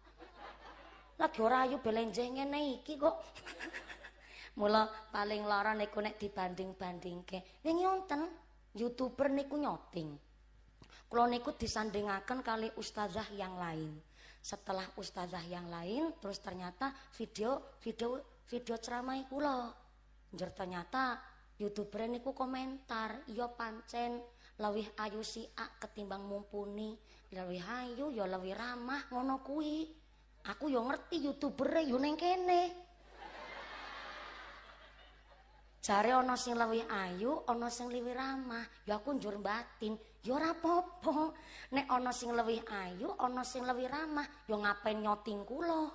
A: lagi ora ayu belenjeh ngene iki kok [laughs] mula paling lara niku nek dibanding-bandingke wingi wonten youtuber niku nyoting kula niku disandingaken kali ustazah yang lain setelah ustazah yang lain terus ternyata video video video ceramah kula ternyata youtuber niku komentar iya pancen lawih ayu si A ketimbang mumpuni lawih ayu ya lawih ramah ngono kuwi aku ya ngerti youtuber e, yo neng kene jare ana sing lawih ayu ana sing lawih ramah ya aku njur batin ya ora apa nek ana sing lawih ayu ana sing lawih ramah ya ngapain nyoting kula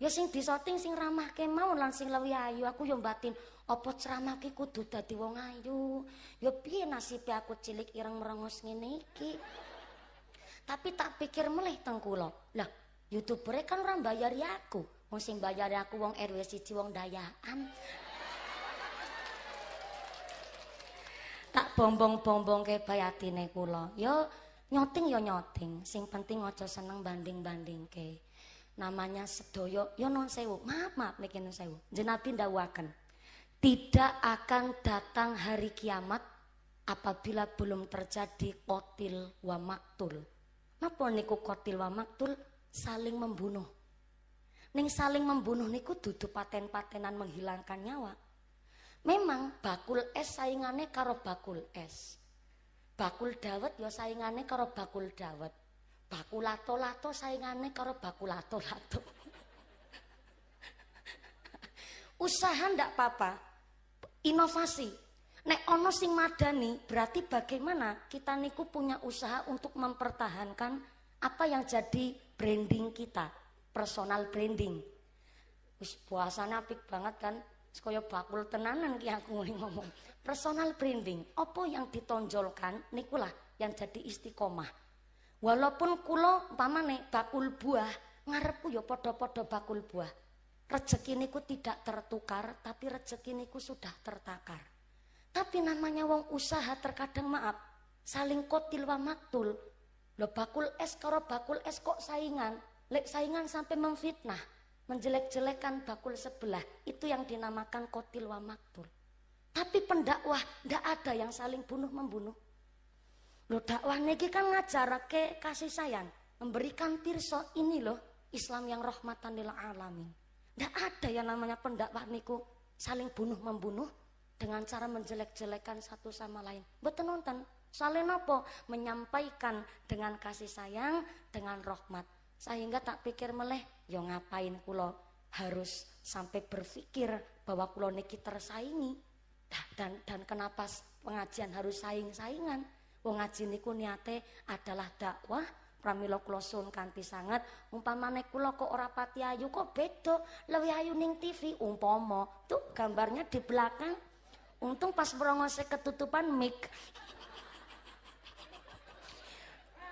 A: ya sing disoting sing ramah kemau lan sing lawih ayu aku yo batin apa ceramah ki kudu dadi wong ayu ya piye nasibe aku cilik ireng merengus ngene iki tapi tak pikir meleh teng kula lah youtubere kan ora mbayari aku wong sing mbayari aku wong RW siji wong dayaan tak bombong-bombong ke bayatine kula ya nyoting ya nyoting sing penting aja seneng banding-banding ke namanya sedoyo ya non sewu maaf maaf mikir non sewu jenabi ndawaken tidak akan datang hari kiamat apabila belum terjadi kotil wa maktul. Napa niku kotil wa maktul saling membunuh. Ning saling membunuh niku dudu paten-patenan menghilangkan nyawa. Memang bakul es saingane karo bakul es. Bakul dawet ya saingane karo bakul dawet. Bakul lato-lato saingane karo bakul lato-lato. [laughs] Usaha ndak apa-apa, inovasi. Nek ono sing madani berarti bagaimana kita niku punya usaha untuk mempertahankan apa yang jadi branding kita, personal branding. Wis puasane apik banget kan, kaya bakul tenanan ki aku [laughs] ngomong. Personal branding, apa yang ditonjolkan nikulah yang jadi istiqomah. Walaupun kula pamane bakul buah, ngarepku ya padha-padha bakul buah. Rezeki niku tidak tertukar, tapi rezeki niku sudah tertakar. Tapi namanya wong usaha terkadang maaf, saling kotil wa maktul. Lo bakul es karo bakul es kok saingan, lek saingan sampai memfitnah, menjelek-jelekan bakul sebelah, itu yang dinamakan kotil wa maktul. Tapi pendakwah ndak ada yang saling bunuh membunuh. Lo dakwah niki kan ke kasih sayang, memberikan pirsa ini loh Islam yang rahmatan lil alamin. Tidak ada yang namanya pendakwah niku saling bunuh membunuh dengan cara menjelek-jelekan satu sama lain. Betul nonton, saling apa? Menyampaikan dengan kasih sayang, dengan rahmat. Sehingga tak pikir meleh, ya ngapain kulo harus sampai berpikir bahwa kulo niki tersaingi. Dan, dan kenapa pengajian harus saing-saingan? Pengajian niku niate adalah dakwah pramila kula suwun kanthi sanget umpamane kula kok ora pati ayu kok beda luwih ayu ning TV umpama tuh gambarnya di belakang untung pas brongose ketutupan mic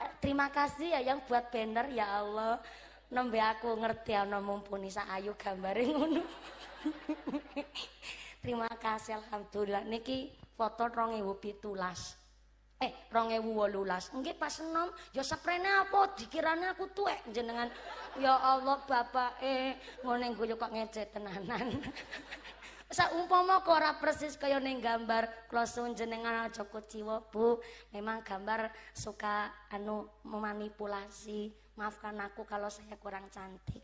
A: eh, terima kasih ya yang buat banner ya Allah nembe aku ngerti ana mumpuni sak ayu gambare ngono [laughs] terima kasih alhamdulillah niki foto 2017 eh rong ewu wolulas nggih pas enom ya seprene apa dikirane aku tuwek jenengan ya Allah bapak e, ngene guyu kok ngece tenanan [laughs] Sa umpama kok ora persis kaya ning gambar kula jenengan aja kuciwa Bu memang gambar suka anu memanipulasi maafkan aku kalau saya kurang cantik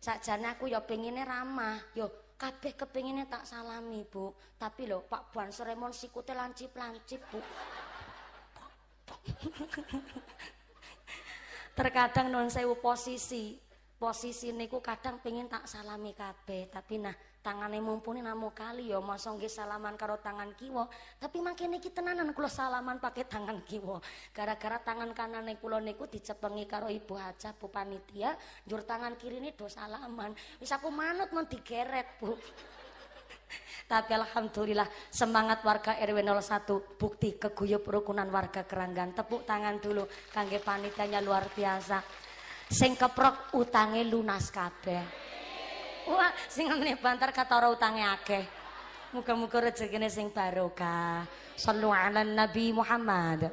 A: Sajane aku ya pengine ramah yo kabeh kepengine tak salami, Bu. Tapi lho, Pak Buan Seremon sikute lancip-lancip, Bu. Terkadang non sewu posisi, posisi niku kadang pengin tak salami kabeh, tapi nah tangane mumpuni namo kali yo ya, masa nggih salaman karo tangan kiwo tapi makin iki tenanan kula salaman pakai tangan kiwo gara-gara tangan kanan kanane kula niku dicepengi karo ibu haja Bu panitia njur tangan kiri ini do salaman wis aku manut mau digeret Bu [laughs] Tapi alhamdulillah semangat warga RW 01 bukti keguyup rukunan warga Keranggan. Tepuk tangan dulu kangge panitanya luar biasa. Sing keprok utange lunas kabeh. Wah, sing ngene banter katara utange akeh. Muga-muga rezekine sing barokah. Sallu ala Nabi Muhammad.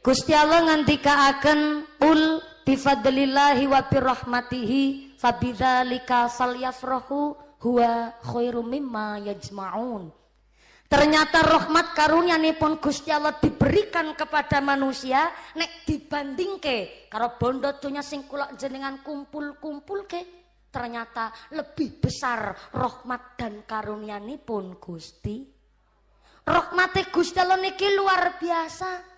A: Gusti Allah akan ul fadlillah wa fa bidzalika falyafrahu huwa khairu mimma yajmaun. Ternyata rahmat karunia pun Gusti Allah diberikan kepada manusia nek dibanding ke karo bondo sing kulak jenengan kumpul-kumpul ke ternyata lebih besar rahmat dan pun Gusti. Rahmati Gusti lo niki luar biasa.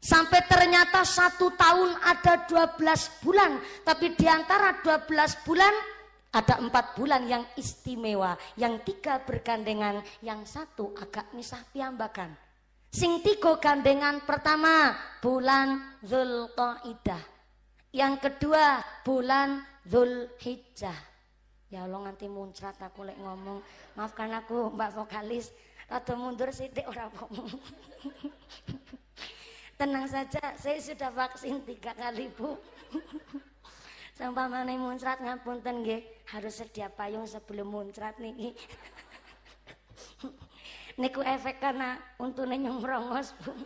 A: Sampai ternyata satu tahun ada dua belas bulan, tapi diantara antara belas bulan ada empat bulan yang istimewa, yang tiga bergandengan, yang satu agak misah piambakan. Sing tiga gandengan pertama bulan Zulqaidah. Yang kedua bulan Dhul Hijjah. Ya Allah nganti muncrat aku lek ngomong. Maafkan aku Mbak vokalis rada mundur sithik ora apa [laughs] Tenang saja, saya sudah vaksin tiga kali, Bu. [laughs] Sampah mana muncrat ngapunten nggih, harus sedia payung sebelum muncrat niki. [laughs] niku efek karena untune nyumrongos, Bu.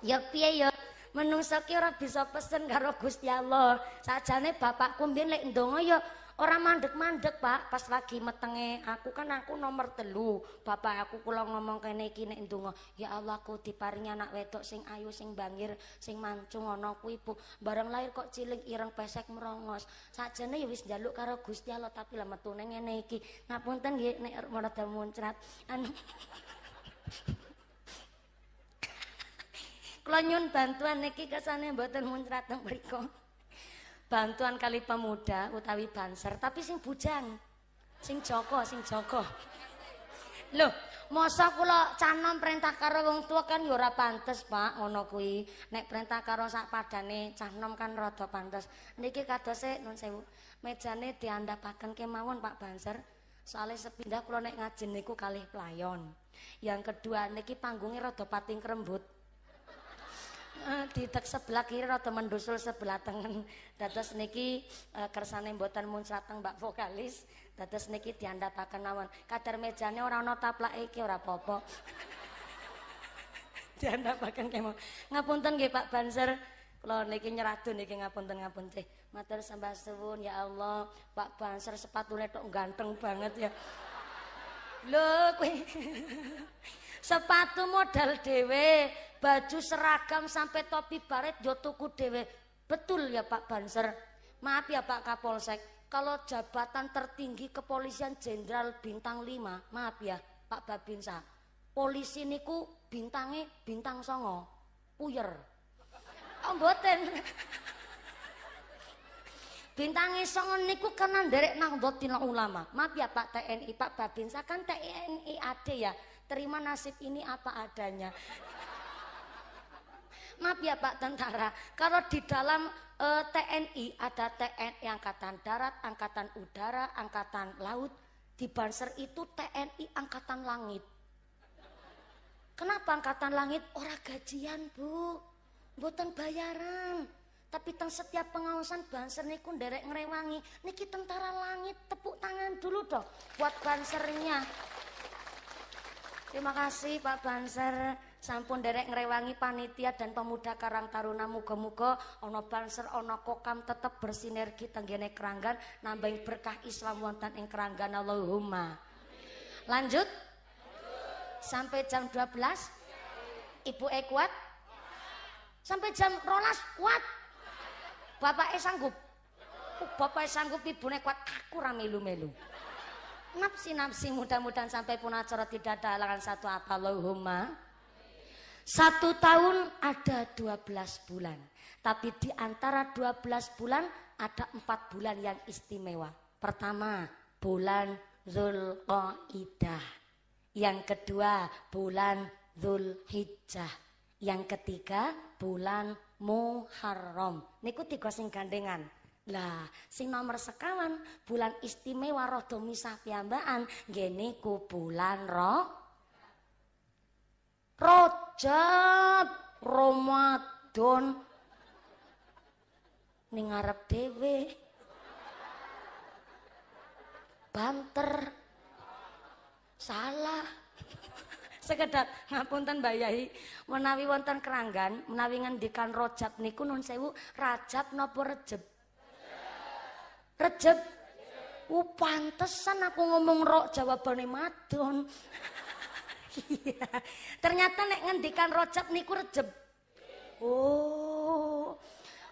A: ya piye ya? menungso ki ora bisa pesen karo Gusti Allah. Sajane bapakku mbiyen lek ndonga ya ora mandek-mandek, Pak. Pas lagi metenge, aku kan aku nomor telu. Bapak aku kula ngomong kene iki nek ndonga, ya Allah ku diparingi anak wedok sing ayu, sing bangir, sing mancung ana ku ibu. Bareng lahir kok cilik ireng pesek merongos. Sajane ya wis njaluk karo Gusti Allah tapi lah metune ngene iki. Ngapunten nggih nek rada muncrat. Anu kula nyun bantuan niki kesane mboten muncrat teng mriku bantuan kali pemuda utawi banser tapi sing bujang sing joko sing joko lho masa kula canom perintah karo wong tua kan ya ora pantes Pak ngono kuwi nek perintah karo sak padane canom kan rada pantes niki kadose nun sewu mejane diandhapaken kemawon Pak Banser soalnya sepindah kula nek ngajen niku kali playon yang kedua niki panggungnya rada pating kerembut Eh, didek sebelah kiri rada mendusul sebelah tengen. Dados niki e, kersane mboten muncrateng Mbak vokalis. Dados niki diandhapaken nawon. Kadar mejane ora ana taplake iki ora apa-apa. [laughs] diandhapaken kemo. Ngapunten nggih Pak Banser. Kula niki nyeradun niki ngapunten ngapunten. Matur sembah suwun ya Allah. Pak Banser sepatune tok ganteng banget ya. Lho kuwi. kwe. [laughs] sepatu modal dewe, baju seragam sampai topi baret Jotoku DW, dewe. Betul ya Pak Banser. Maaf ya Pak Kapolsek, kalau jabatan tertinggi kepolisian jenderal bintang 5, maaf ya Pak Babinsa. Polisi niku bintangnya bintang songo, puyer. Om oh, bintangnya songo songo niku kenan derek nang ulama. Maaf ya Pak TNI, Pak Babinsa kan TNI ada ya terima nasib ini apa adanya maaf ya Pak Tentara, kalau di dalam e, eh, TNI ada TNI Angkatan Darat, Angkatan Udara, Angkatan Laut, di Banser itu TNI Angkatan Langit. Kenapa Angkatan Langit orang gajian bu, buatan bayaran. Tapi teng setiap pengawasan Banser niku nderek ngerewangi, niki tentara langit tepuk tangan dulu dong buat Bansernya. Terima kasih Pak Banser sampun derek ngerewangi panitia dan pemuda Karang Taruna muga-muga Ono Banser Ono Kokam tetap bersinergi tenggene Keranggan nambahin berkah Islam wonten ing Keranggan Allahumma. Lanjut. Sampai jam 12 Ibu E kuat? Sampai jam rolas kuat? Bapak E sanggup? Bapak E sanggup, ibu E kuat, aku ramilu melu-melu nafsi-nafsi mudah-mudahan sampai pun acara tidak ada halangan satu apa Allahumma satu tahun ada 12 bulan tapi di antara 12 bulan ada empat bulan yang istimewa pertama bulan Zulqaidah yang kedua bulan Zulhijjah yang ketiga bulan Muharram niku tiga sing gandengan lah, sing nomor sekawan bulan istimewa rada misah piyambakan nggene ku bulan ro rojat Ramadan ning ngarep dewe Banter. Salah. [laughs] sekedar ngapunten Mbak Yai menawi wonten keranggan menawi ngendikan rojab niku nun sewu rajab napa rejeb Ku Oh, pantesan aku ngomong rok jawabane madon. Iya. Ternyata nek ngendikan rojab niku rejeb. Oh.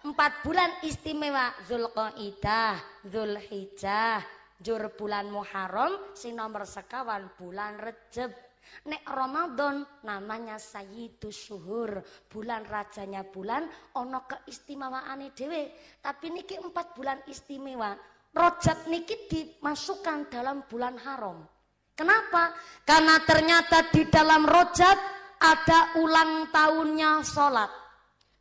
A: Empat bulan istimewa Zulqaidah, Zulhijjah, Jur bulan Muharram, sing nomor sekawan bulan Rejab. Nek Ramadan namanya Sayyidu Suhur, bulan rajanya bulan ono ana keistimewaane dewe Tapi niki empat bulan istimewa. Rojab niki dimasukkan dalam bulan haram. Kenapa? Karena ternyata di dalam Rojab ada ulang tahunnya sholat.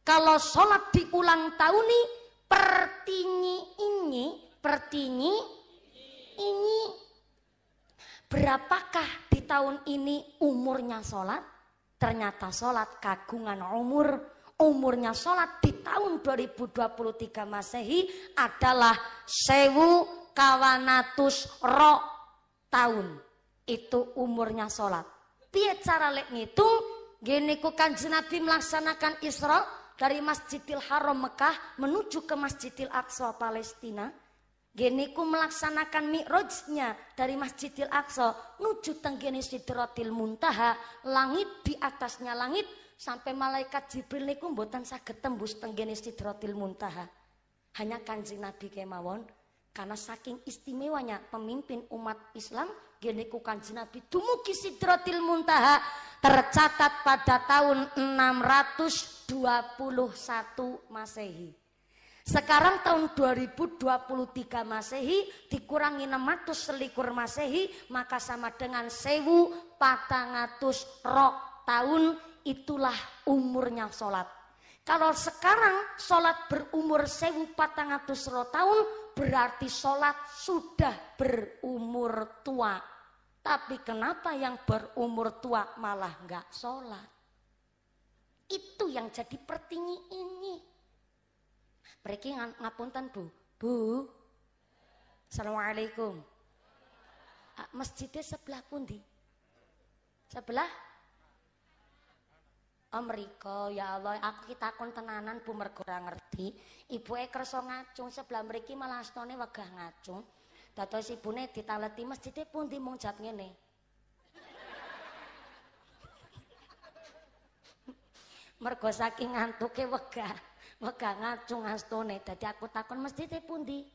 A: Kalau sholat di tahun tahuni, pertinyi ini, pertinyi ini. Berapakah tahun ini umurnya sholat, ternyata sholat kagungan umur. Umurnya sholat di tahun 2023 Masehi adalah sewu kawanatus ro tahun. Itu umurnya sholat. Pia cara lek ngitung? Gini ku Nabi melaksanakan Isra dari Masjidil Haram Mekah menuju ke Masjidil Aqsa Palestina Geniku melaksanakan mi'rajnya dari Masjidil Aqsa menuju tenggene Sidratil Muntaha, langit di atasnya langit sampai malaikat Jibril niku mboten saged tembus tenggene Sidratil Muntaha. Hanya Kanjeng Nabi kemawon karena saking istimewanya pemimpin umat Islam geniku Kanjeng Nabi dumugi Sidratil Muntaha tercatat pada tahun 621 Masehi. Sekarang tahun 2023 Masehi dikurangi 600 selikur Masehi maka sama dengan sewu patangatus rok tahun itulah umurnya sholat. Kalau sekarang sholat berumur sewu patangatus rok tahun berarti sholat sudah berumur tua. Tapi kenapa yang berumur tua malah nggak sholat? Itu yang jadi pertinggi ini mereka ngapunten Bu. Bu. Assalamualaikum. Ah, masjidnya sebelah pundi? Sebelah om oh, Riko, ya Allah aku kita kon tenanan Bu mergo ngerti ibuke kersa ngacung sebelah mereka malah stone wegah ngacung si ibune ditaleti masjidnya pundi mung jat ngene [laughs] mergo saking ngantuke wegah Wegah ngacung astone dadi aku takon masjid pundi?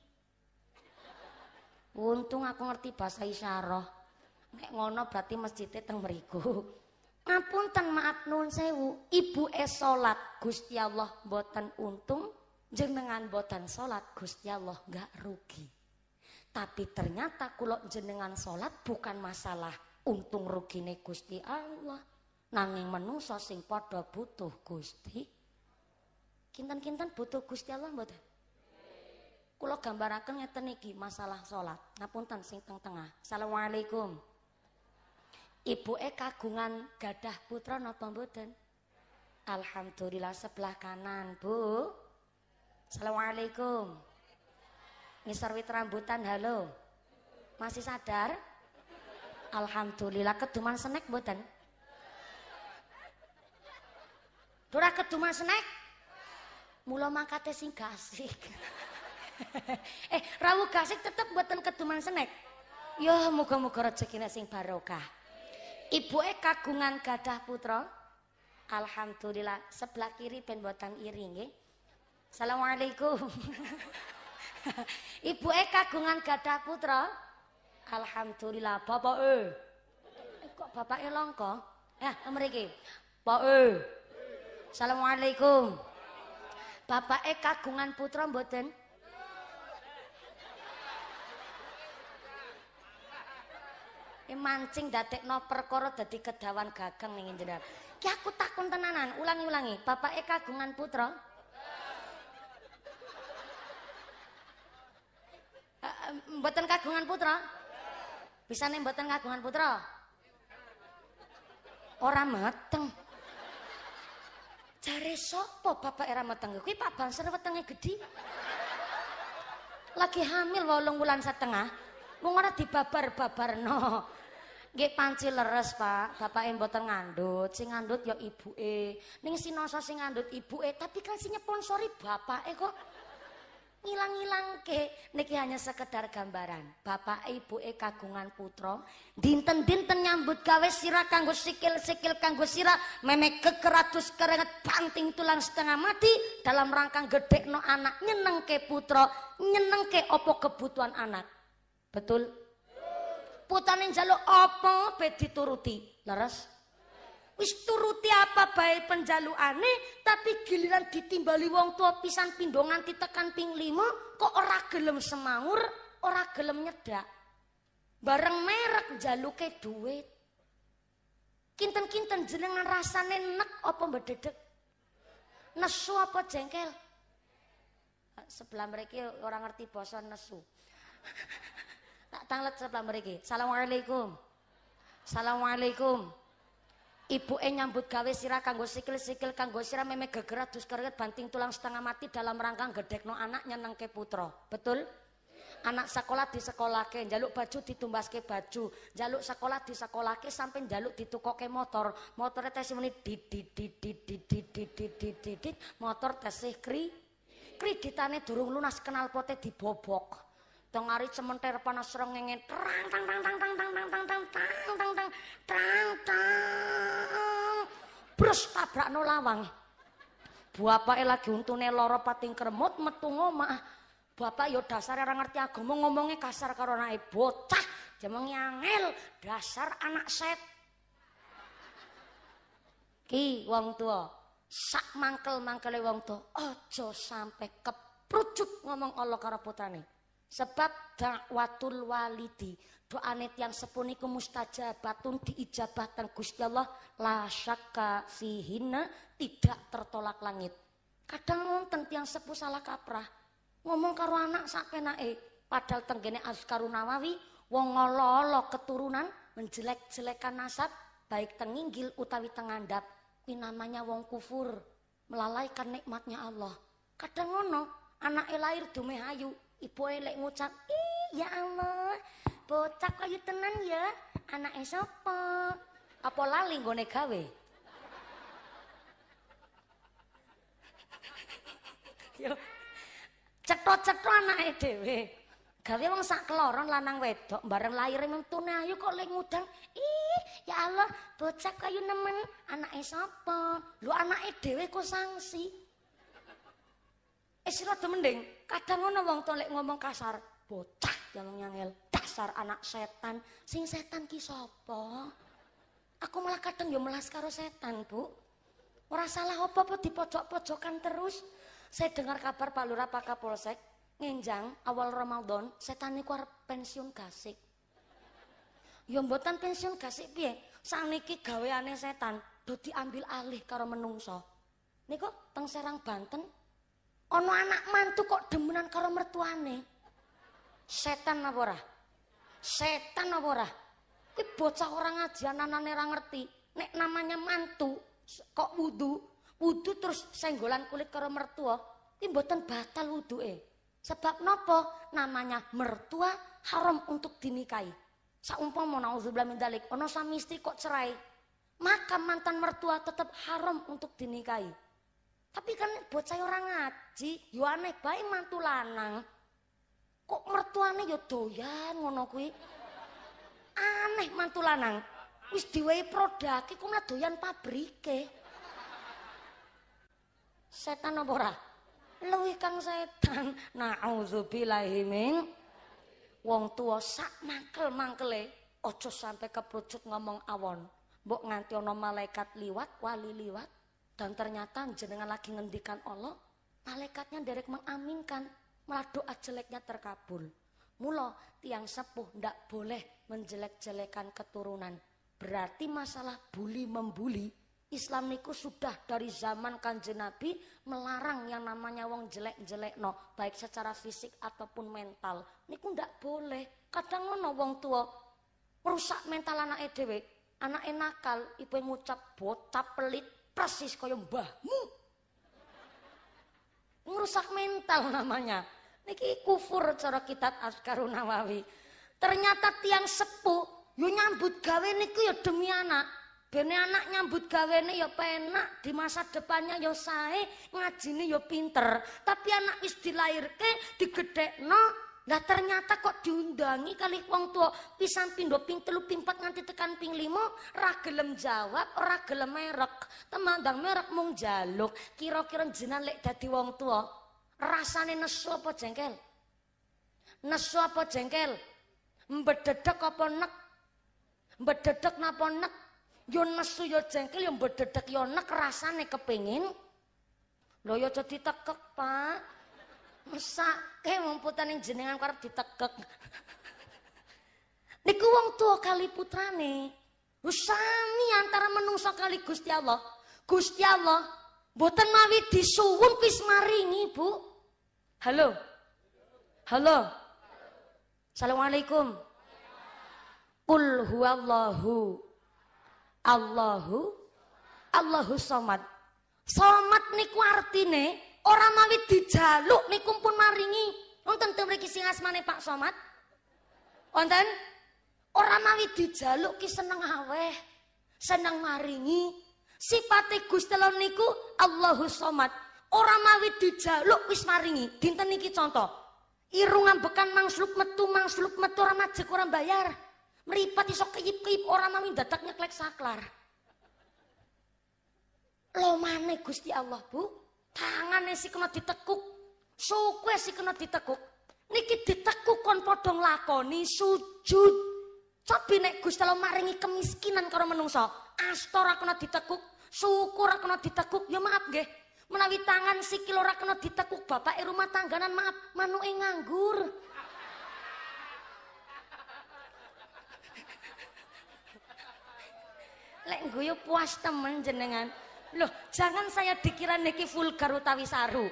A: Untung aku ngerti bahasa isyarah. Nek ngono berarti masjidnya teng mriku. Ngapunten maaf nun sewu, ibu es salat Gusti Allah boten untung, jenengan botan salat Gusti Allah gak rugi. Tapi ternyata kulok jenengan salat bukan masalah untung rugi rugine Gusti Allah, nanging menungso sing padha butuh Gusti Kinten-kinten butuh Gusti Allah mboten? Kula gambaraken ngeten iki masalah salat. Napunten sing teng tengah. Assalamualaikum. Ibu E kagungan gadah putra napa mboten? Alhamdulillah sebelah kanan, Bu. Assalamualaikum. Ngisor wit rambutan, halo. Masih sadar? Alhamdulillah keduman snack mboten? Dora keduman snack? mula makate sing gasik. [laughs] eh, rawu gasik tetep mboten keduman senek. Yo, muga-muga rezekine sing barokah. Ibuke kagungan gadah putra. Alhamdulillah, sebelah kiri ben mboten iri nggih. Assalamualaikum. [laughs] Ibu eh kagungan gadah putra. Alhamdulillah, bapak eh. eh kok bapak eh longko? Eh, mereka. bapak eh. Assalamualaikum. Bapak e kagungan putra mboten? E mancing dadek no perkara dadi kedawan gagang ning jenengan. Ki aku takon tenanan, ulangi-ulangi. Bapak e kagungan putra? Eh, eh, mboten kagungan putra? Bisa nih mboten kagungan putra? Orang mateng. Jare sapa Bapak era metenge kuwi Pak Banser wetenge gedhi. Lagi hamil 8 wulan setengah, mung ora dibabar-babarno. Nggih panci leres, Pak. Bapake mboten ngandhut, sing ngandhut ya ibuke. Ning sinasa sing ngandhut ibuke, tapi kan sing nyponsori bapake kok. ilang-ilang ke niki hanya sekedar gambaran bapak ibu e kagungan putra dinten dinten nyambut gawe sirah kanggo sikil sikil kanggo sirah memek kekeratus keringet panting tulang setengah mati dalam rangka gede no anak nyeneng ke putra nyeneng ke opo kebutuhan anak betul putra ninjalo opo be dituruti leres wis turuti apa penjalu ane, tapi giliran ditimbali wong tua pisan pindongan ditekan ping lima kok ora gelem semangur, ora gelem nyedak bareng merek ke duit kinten-kinten jenengan rasane nek apa mbededek nesu apa jengkel sebelah mereka orang ngerti bosan nesu tak tanglet sebelah mereka assalamualaikum assalamualaikum ibuke nyambut gawe sira kanggo sikil-sikil kanggo sira meme geradus adus banting tulang setengah mati dalam rangka gedhekno anak nyenengke putra. Betul? Anak sekolah disekolake, njaluk baju ditumbaske baju, njaluk sekolah disekolake sampai njaluk ditukoke motor. Motor tes muni dit motor tesih kri. Kreditane durung lunas kenal pote dibobok. Tengari cementer panas rengenge tang tang tang tang tang tang tang tang. brus tabrakno lawang. Bapake lagi untune lara pating kremut metu ngomah. Bapak ya dasar ora ngerti agama ngomongnya kasar karo anake bocah jemeng angel dasar anak set. Ki wong tua sak mangkel-mangkele wong tua aja sampe keprucuk ngomong Allah karo putrane. Sebab dakwatul walidi, net yang sepuni sepuniku mustajabatun diijabahkan Gusti Allah la syakka fihinna tidak tertolak langit. Kadang wonten tiang sepu salah kaprah, ngomong karo anak sak penake, padahal tenggene as Nawawi wong ngolo keturunan menjelek-jelekan nasab baik tenginggil utawi tengandap kuwi namanya wong kufur melalaikan nikmatnya Allah. Kadang ngono, anak lahir dumehayu, ibuke lek ngucap ya Allah bocah kayu tenan ya anake sapa apa lali nggone gawe [laughs] yo cetho-cetho anake dhewe gawe wong sak kloron lanang wedok bareng lair mentune ayu kok lek ngudang ih ya Allah bocah kayu nemen anak anake sapa lho anake dhewe kok sangsi Wis eh, rada mending. Kadang ngono wong tolek ngomong kasar, bocah jangan nyangel, dasar anak setan. Sing setan kisopo. Aku malah kadang yo melas karo setan, Bu. Ora salah apa-apa dipojok-pojokan terus. Saya dengar kabar Pak Lurah Pak Kapolsek ngenjang awal Ramadan setan niku arep pensiun gasik. Yo mboten pensiun gasik piye? Sakniki gaweane setan do diambil alih karo menungso. Niku tengserang Banten Ono anak mantu kok demenan karo mertuane. Setan apa ora? Setan apa ora? iki bocah ora ngaji anane ora ngerti. Nek namanya mantu kok wudu, wudu terus senggolan kulit karo mertua, iki mboten batal e. Sebab nopo namanya mertua haram untuk dinikahi. Saumpama nauzubillah min dalik, ono sami istri kok cerai, maka mantan mertua tetap haram untuk dinikahi. Tapi kan buat saya orang ngaji, yo aneh bae mantu lanang. Kok mertuane yo doyan ngono kuwi? Aneh mantu lanang. Wis diwehi produke kok malah doyan pabrike. Setan apa ora? Luwih kang setan. Nauzubillahi min wong tuwa sak mangkel-mangkele aja sampai keprucut ngomong awon. Mbok nganti ana malaikat liwat, wali liwat, Dan ternyata jenengan lagi ngendikan Allah, malaikatnya derek mengaminkan, malah doa jeleknya terkabul. Muloh tiang sepuh ndak boleh menjelek-jelekan keturunan. Berarti masalah bully membuli Islam niku sudah dari zaman kanjeng Nabi melarang yang namanya wong jelek-jelek no, baik secara fisik ataupun mental. Niku ndak boleh. Kadang ngono wong tua merusak mental anak edw, anak enakal ibu yang ngucap bocah pelit, persis kaya mbahmu. Ngerusak mental namanya. Niki kufur cara kitab Askarun Nawawi. Ternyata tiang sepuh yo nyambut gawe niku ya demi anak. Bene anak nyambut gawene ya penak, di masa depannya yo sae, ngajine yo pinter. Tapi anak wis dilairke, digedhekno, Nah ternyata kok diundangi kali wong tua pisan pindo ping telu ping empat nganti tekan ping lima ragelem jawab ora gelem merek temandang merek mung jaluk kira-kira jenan lek dadi wong tua rasane nesu apa jengkel nesu apa jengkel mbededek apa nek mbededek napa nek yo nesu yo jengkel yo mbededek yo nek rasane kepengin lho yo jadi tekek Pak mesake yang jenengan karep ditegek. Niku wong tua kali putrane. Usami antara menungso kali Gusti Allah. Gusti Allah boten mawi disuwun wis maringi, Bu. Halo. Halo. Assalamualaikum. Kul huwallahu Allahu Allahu somad. Somad niku artine Orang mawi dijaluk niku pun maringi. Wonten teng mriki sing asmane Pak Somat? Wonten? Orang mawi dijaluk ki seneng aweh, seneng maringi. Sipate Gusti Allah niku Allahu Somat. Orang mawi dijaluk wis maringi. Dinten niki contoh. Irungan bekan mangsluk metu mangsluk metu ora majek ora bayar. Meripat iso keip-keip orang mawit dadak nyeklek saklar. Lo mana Gusti Allah, Bu. tangane sik kena ditekuk suku sik kena ditekuk niki ditekuk kon padha nglakoni sujud cobi nek Gusti Allah maringi kemiskinan karo menungso astora kena ditekuk suku syukur kena ditekuk ya maaf nggih menawi tangan sikil ora kena ditekuk bapak e rumah tangganan maaf manuke nganggur lek guyu puas temen jenengan Loh, jangan saya dikira niki vulgar utawi saru.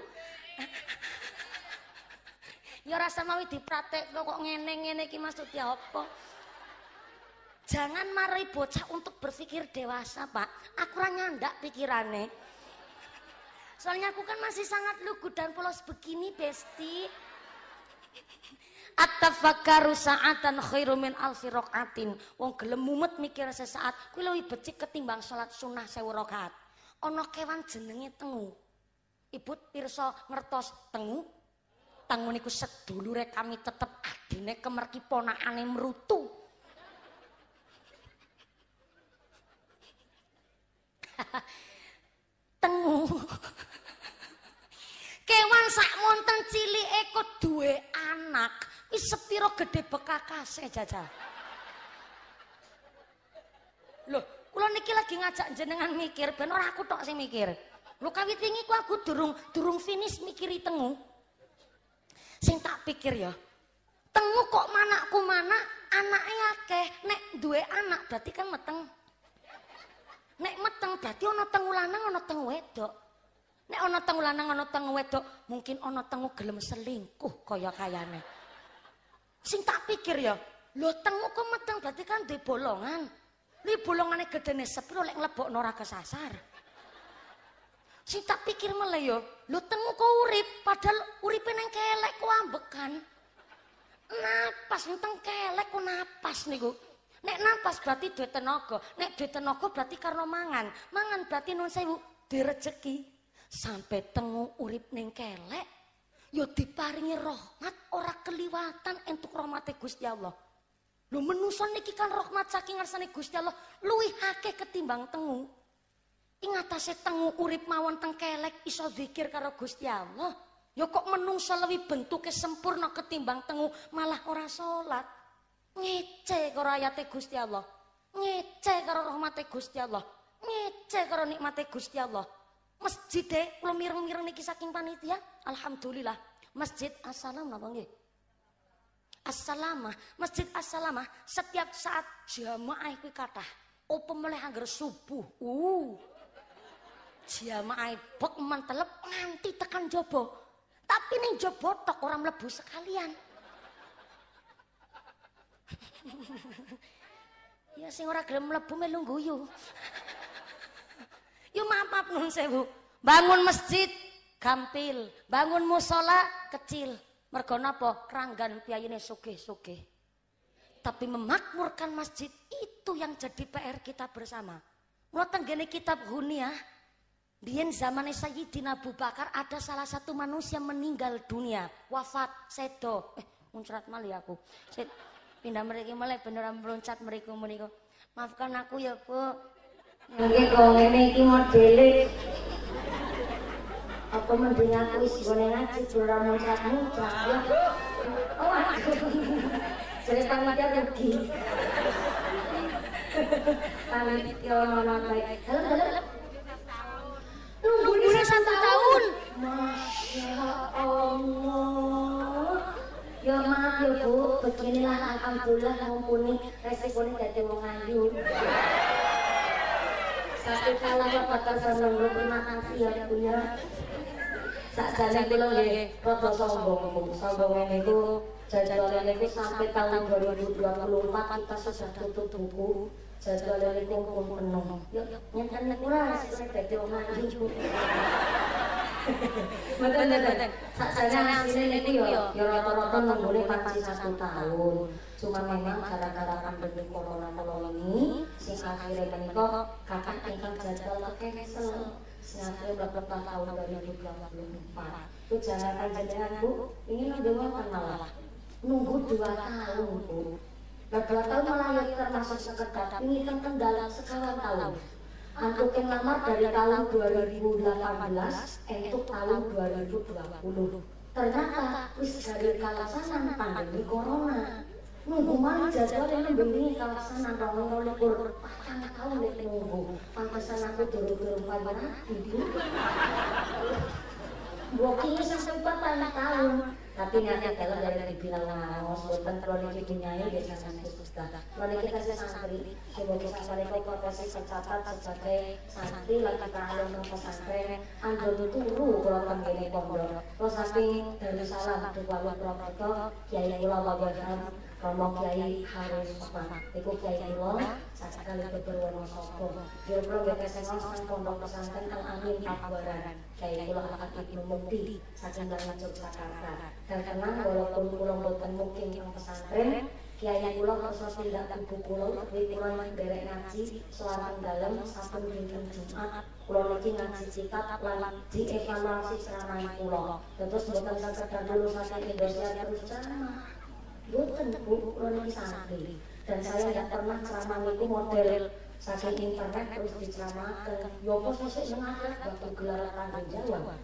A: [laughs] ya rasa mawi dipratek kok ngene-ngene iki maksudnya apa? Jangan mari bocah untuk berpikir dewasa, Pak. Aku ora nyandak pikirane. Soalnya aku kan masih sangat lugu dan polos begini, Besti. at sa'atan khairu min alfi rakaatin. Wong gelem mumet mikir sesaat, kuwi luwih becik ketimbang salat sunnah sewu rakaat. ana kewan jenenge tengu. Ibu pirsa ngertos tengu? Tengu niku sedulure kami tetep adine kemerki ponakane mrutu. [laughs] tengu. kewan sak monten cilike kok duwe anak. Wis sepira gedhe bekakase jajal. Loh Kula niki lagi ngajak jenengan mikir ben ora aku tok sing mikir. Lu kawit ku aku durung durung finish mikiri tengu. Sing tak pikir ya. Tengu kok manakku anak anake akeh. Nek duwe anak berarti kan meteng. Nek meteng berarti ana tengu lanang ana tengu wedok. Nek ana tengu lanang ana tengu wedok, mungkin ana tengu gelem selingkuh kaya kayane. Sing tak pikir ya, lho tengu kok meteng berarti kan duwe bolongan. Wih bolongannya gede nih sepiro lek ngelebok norah kesasar. Si tak pikir malah yo, lu tengu kau urip, padahal urip neng kelek kau ambekan. Napas nteng kelek ku napas nih gua. Nek napas berarti duit tenaga, nek duit tenaga berarti karena mangan, mangan berarti non saya bu direjeki. Sampai tengu urip neng kelek, yo diparingi rahmat orang keliwatan entuk rahmat Gusti Allah. Lu menusun niki kan rahmat saking ngarsane Gusti Allah luwih akeh ketimbang tengu. Ing atase tengu urip mawon teng kelek iso zikir karo Gusti Allah. Ya kok menungsa lebih bentuke sempurna ketimbang tengu malah ora salat. Ngece karo ayate Gusti Allah. Ngece karo rahmate Gusti Allah. Ngece karo nikmate Gusti Allah. Masjid e kula mireng-mireng niki saking panitia, alhamdulillah. Masjid Assalamu alaikum. Assalamah, Masjid Assalamah setiap saat jamaah kuwi kata open mulai anggar subuh. Uh. Jamaah bek mantelep nganti tekan jobo Tapi nih jobo tok orang lebu sekalian. [laughs] ya sing ora gelem mlebu melunggu [laughs] yuk. Ya Yo maaf nun sewu. Bangun masjid gampil, bangun musola kecil. Mergo napa? Ranggan piyayine sugih-sugih. Tapi memakmurkan masjid itu yang jadi PR kita bersama. Mula tenggene kitab Huniyah, biyen zamane Sayyidina Abu Bakar ada salah satu manusia meninggal dunia, wafat, sedo. Eh, muncrat mali aku. Sed, pindah mereka malah beneran meloncat mereka meniko Maafkan aku ya, Bu. Nggih kok ngene iki modele Oh, aku mendengar kuis gue ngaji curah muncrat muncrat ya oh aku jadi panitia rugi panitia mama baik halo halo nunggu dia satu tahun masya allah Ya maaf ya bu, beginilah alhamdulillah mumpuni resiko ini jadi mengayu. Jadwal ini sampai tahun 2024 pas sudah tutup buku. Jadwal ini kumpul penuh. Yuk, yuk, nyetan nih kurang sih, saya tadi omongin juga. Mata-mata, saksanya asli ini yuk, yuk rata-rata nunggu ini pasti satu tahun. cuma memang gara-gara pandemi corona kalau ini sing akhirnya kok kakak ingkang jajal ke kesel sing akhirnya berapa tahun dari itu jalanan jenengan bu ini nunggu kenal nunggu dua tahun bu beberapa nah, tahun malah yang termasuk sekedar ini kan kendala sekawan tahun Aku yang dari tahun 2018 itu tahun 2020 ternyata wis dari kalasan pandemi corona nunggu maling jadwal ini bendingi kawasan antara nol likur patang tahun nek nunggu pantesan aku durung-durung pameran ibu bokinya sampai patang tahun tapi nanti kalau dari dari bilang ngaos buatan kalau niki dunyai ya sasan kusta kalau niki kasih santri sebagai sasari kau profesi tercatat sebagai santri lagi keahlian nopo santri andoni turu kalau tenggine pondok kalau saking dari salam dua wabah mereka kiai kula wabah Romo Kiai Harus Sopan Iku Kiai Ilo Sakali Keberwono Sopo Jumroh BKSN Sang Pondok Pesantren kang Amin Akbaran Kiai Kula Akan Ibnu Mukti Sajendangan Yogyakarta Dan karena walaupun pulang Bukan mungkin ing pesantren Kiai kula kersa tindak ibu kula tapi kula derek ngaji selatan dalem Satu dinten Jumat kula niki ngaji cikat lan dieklamasi ceramah kula. Terus mboten sekedar lulusan Indonesia terus ceramah Bukan bu, Rono santri. Dan saya tidak pernah ceramah itu model saking internet terus diceramakan. Yopo ya sosok mengalah waktu gelar tanggung jawab.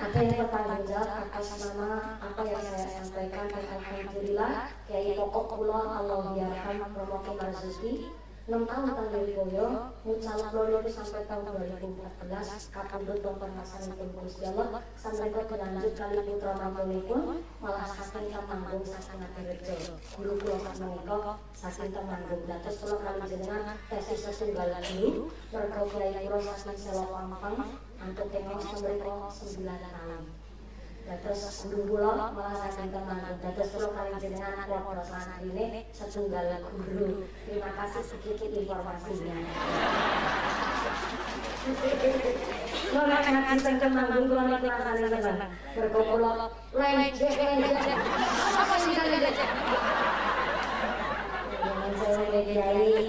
A: Ada yang bertanggung jawab atas nama apa yang saya sampaikan dan Alhamdulillah Kiai Pokok Pulau Allah biarkan Romo Kimarzuki 6 tahun Tanjung Boyo, Muncala Loyo sampai tahun 2014, betul Dr. itu Tumpul Sialo, sampai ke dilanjut kali Putra Manggunipun, malah saking temanggung saking Ngatirejo. Guru kula sakmenika saking temanggung dados kula kali jenengan tesis sesunggalan guru, mergo kiai kula saking Selo tengok sampai 9 tahun. Dados kula melasaken tenangan dados kula kan jenengan podo sanak ini setunggal guru. Terima kasih sedikit informasinya. Kula ngaji sanggem manggung kula niku rasane sanggem. Berko kula lejeh. Apa sing kali lejeh? Jangan saya lejeh.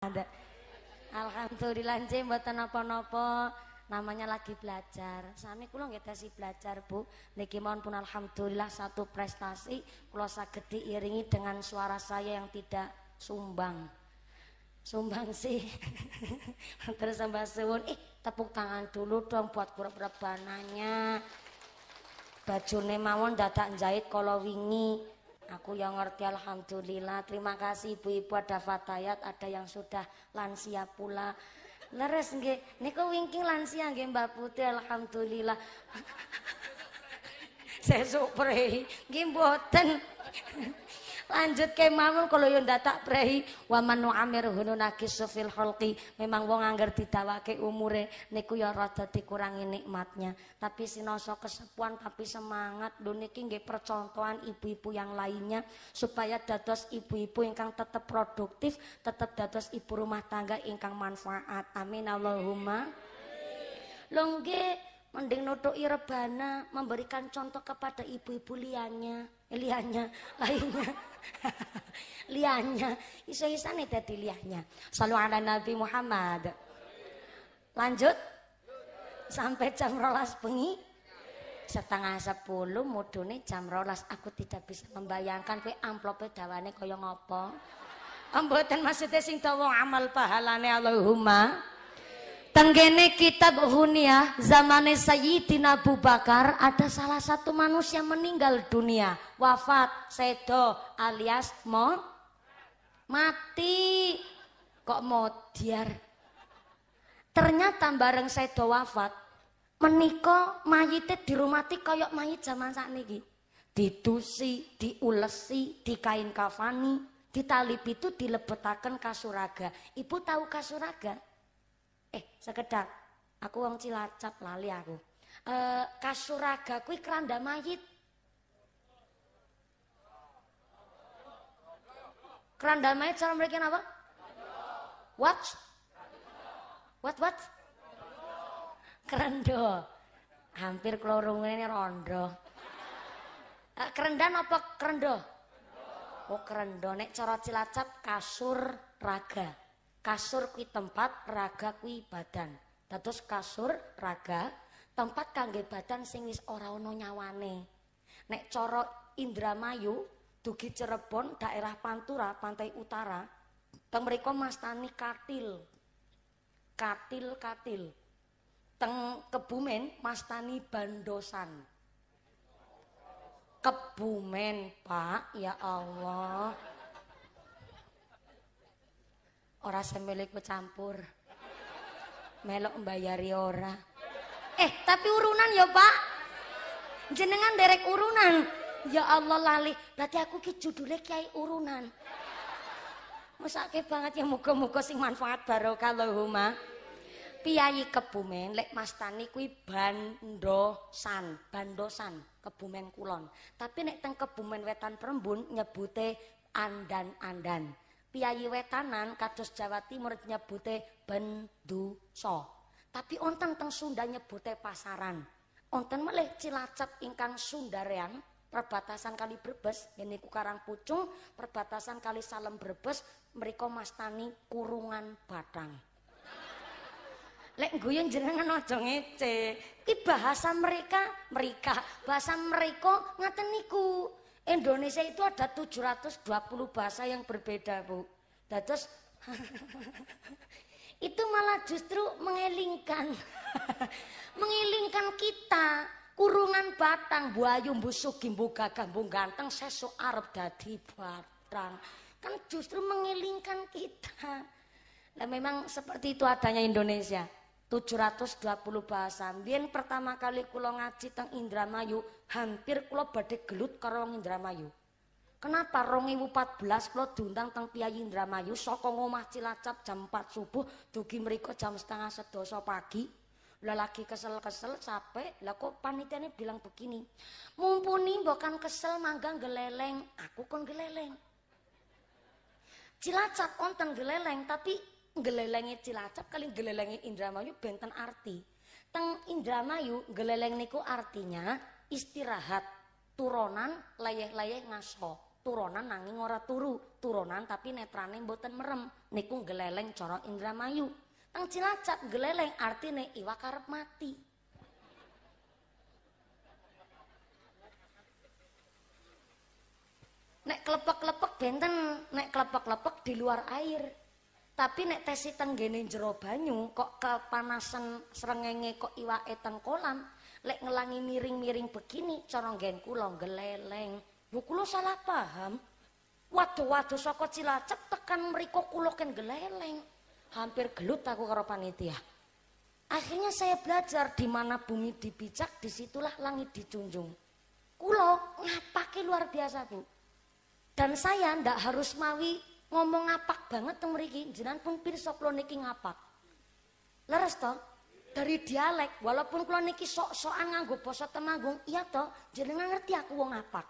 A: ada Alhamdulillah nje mboten napa-napa namanya lagi belajar sami kula nggih tesi belajar Bu niki mohon pun alhamdulillah satu prestasi kula saged diiringi dengan suara saya yang tidak sumbang sumbang sih [laughs] terus Mbak Suwun ih eh, tepuk tangan dulu dong buat kurang rebanannya bajune mawon dadak jahit kalau wingi Aku yang ngerti alhamdulillah. Terima kasih ibu-ibu ada fatayat, ada yang sudah lansia pula. Leres nggih. Niko winking lansia nggih Mbak alhamdulillah. Saya [laughs] suprei nggih mboten. Lanjut ke mamun kalau yo ndak tak prehi wa man nu'amiru naqisu fil Memang wong angger didawake umure niku ya rada dikurangi nikmatnya. Tapi sinoso kesepuan tapi semangat doni niki nggih percontohan ibu-ibu yang lainnya supaya dados ibu-ibu ingkang tetap produktif, tetap dados ibu rumah tangga ingkang manfaat. Amin Allahumma. longge mending nodoi rebana memberikan contoh kepada ibu-ibu liannya eh, liannya lainnya [laughs] liannya iso nih tadi liannya selalu ala Nabi Muhammad lanjut sampai jam rolas pengi setengah sepuluh mudune jam rolas aku tidak bisa membayangkan kue amplopnya dawane kaya ngopo Ambotan maksudnya sing dawa amal pahalane Allahumma Tenggene kitab Hunia zamane Sayyidina Abu Bakar ada salah satu manusia meninggal dunia, wafat sedo alias mo mati kok mau diar Ternyata bareng sedo wafat meniko mayite dirumati koyok mayit zaman saat ini ditusi diulesi, dikain kafani, ditali itu dilebetaken kasuraga. Ibu tahu kasuraga? eh sekedar aku wong Cilacap lali aku. E, kasuraga kui keranda mayit. Keranda mayit cara mereka apa? What? What what? Kerendo. Hampir kelorong ini rondo. E, eh, kerendan apa kerendo? Oh kerendo nek cara Cilacap kasur raga. kasur kuwi tempat raga kuwi badan dados kasur raga tempat kangge badan sing wis ora ana nyawane nek cara Indramayu dugi Cirebon daerah Pantura pantai utara teng mriku mastani katil katil katil teng kebumen mastani bandosan kebumen pak ya Allah ora semele ku campur. Melok mbayari ora. Eh, tapi urunan ya, Pak. Jenengan derek urunan. Ya Allah lali, berarti aku ki judule kiai urunan. Mesake banget ya muga-muga sing manfaat barokah Allahumma. Piyai Kebumen lek mastani kuwi Bandosan, Bandosan Kebumen Kulon. Tapi nek teng Kebumen Wetan Prembun nyebute Andan-Andan. piyayi wetanan kados Jawa Timur nyebute benduso. Tapi onten teng Sunda nyebute pasaran. Onten melih Cilacap ingkang Sundareang perbatasan kali Brebes ini ku Karang Pucung perbatasan kali Salem Brebes mereka mastani kurungan batang lek guyon jenengan aja ngece ki bahasa mereka mereka bahasa mereka ngaten niku Indonesia itu ada 720 bahasa yang berbeda, Bu. Terus [laughs] itu malah justru mengelingkan. [laughs] mengelingkan kita kurungan batang buayu busuk gimbu gagambung ganteng sesuk arep dadi batang. Kan justru mengelingkan kita. Nah, memang seperti itu adanya Indonesia. 720 bahasan, Biyen pertama kali kula ngaji teng Indramayu, hampir kula badhe gelut karo wong Indramayu. Kenapa 2014 kula diundang teng Piai Indramayu saka ngomah Cilacap jam 4 subuh dugi mriku jam setengah sedasa pagi. Lah lagi kesel-kesel capek, lah kok panitiane bilang begini. Mumpuni bukan kesel manggang geleleng, aku kon geleleng. Cilacap wonten geleleng tapi gelelengi cilacap kali gelelengi indramayu benten arti teng indramayu geleleng niku artinya istirahat turunan layeh-layeh ngaso turunan nanging ora turu turunan tapi netrane mboten merem niku geleleng cara indramayu teng cilacap geleleng artine iwak karep mati nek klepek-klepek benten nek klepek-klepek di luar air tapi nek tesi tenggene jero banyu kok kepanasan srengenge kok iwake teng kolam lek ngelangi miring-miring begini cara nggen kula geleleng Bu, kula salah paham waduh-waduh saka Cilacap tekan mriko kula ken geleleng hampir gelut aku karo panitia akhirnya saya belajar di mana bumi dipijak disitulah langit dijunjung kula ngapake luar biasa Bu dan saya ndak harus mawi ngomong ngapak banget tuh mriki, jenengan pun pirsa kula niki ngapak. Leres toh Dari dialek, walaupun kula niki sok-sokan nganggo basa Temanggung, iya toh jenengan ngerti aku wong ngapak.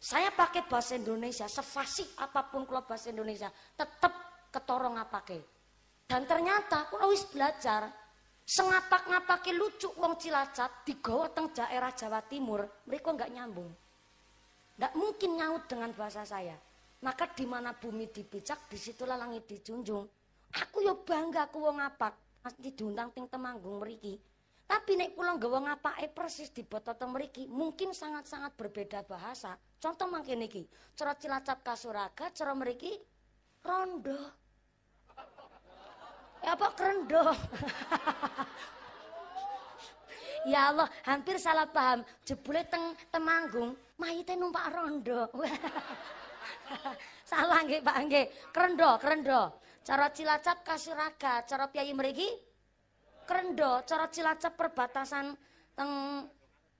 A: Saya pakai bahasa Indonesia, sefasih apapun klo bahasa Indonesia, tetep ketorong ngapake. Dan ternyata aku wis belajar sengapak-ngapake lucu wong Cilacap di teng daerah Jawa Timur, mereka nggak nyambung. Nggak mungkin nyaut dengan bahasa saya. Maka di mana bumi dipijak, di situlah langit dijunjung. Aku yo bangga aku wong apak, mesti diundang ting temanggung meriki. Tapi nek kula nggawa ngapake persis diboto teng mriki, mungkin sangat-sangat berbeda bahasa. Contoh mangkene iki, cara cilacap kasuraga, cara mriki rondo. Ya apa kerendo? [laughs] ya Allah, hampir salah paham. Jebule teng temanggung, mayite numpak rondo. [laughs] [laughs] Salah nggih Pak nggih. Kerendo, kerendo. Cara Cilacap Kasuraga, cara piyayi mriki kerendo, cara Cilacap perbatasan teng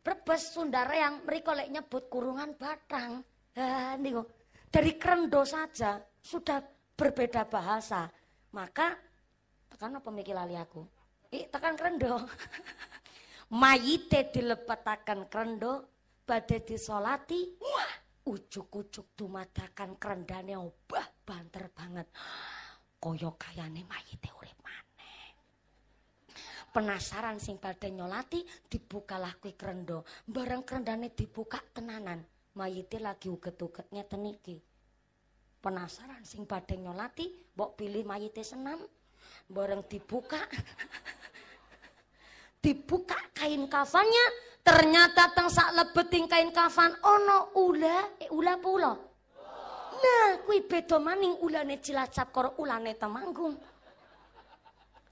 A: Brebes yang mriko lek nyebut kurungan Batang. Ha niku. Dari kerendo saja sudah berbeda bahasa. Maka tekan apa mikir lali aku? Iya tekan kerendo. [laughs] Mayite dilepetakan kerendo badai disolati. Wah, ujuk-ujuk dumadakan kerendane obah banter banget kaya kayane mayite urip maneh penasaran sing badhe nyolati dibukalah kuwi kerendo bareng kerendane dibuka tenanan mayite lagi uget-uget ngeten iki penasaran sing badhe nyolati mbok pilih mayite senam bareng dibuka [laughs] dibuka kain kafannya ternyata tengsak lebeting kain kafan ono ula eh, ula pula nah kui beda maning ulane cilacap karo ulane temanggung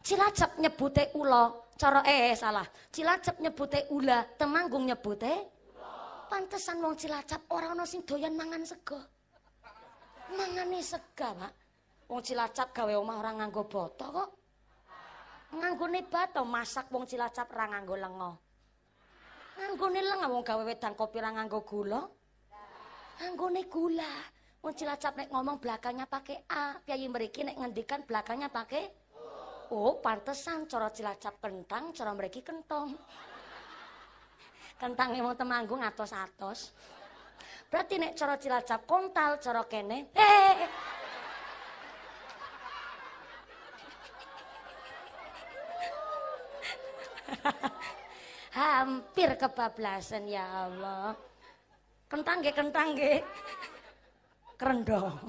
A: cilacap nyebute ula cara eh, eh salah cilacap nyebute ula temanggung nyebute pantesan wong cilacap orang ana sing doyan mangan sego mangane sega pak wong cilacap gawe omah orang nganggo botol kok nganggone bato masak wong cilacap ra nganggo lenga nganggone lenga wong gawe wedang kopi ra nganggo gula nganggone gula wong cilacap nek ngomong belakangnya pake a piye mriki nek ngendikan belakangnya pake oh pantesan cara cilacap kentang cara mriki kentong kentange wong temanggung atos-atos berarti nek cara cilacap kontal cara kene hehehe [laughs] Hampir kebablasan ya Allah. Kentang ge kentang ge Kerendong. [laughs]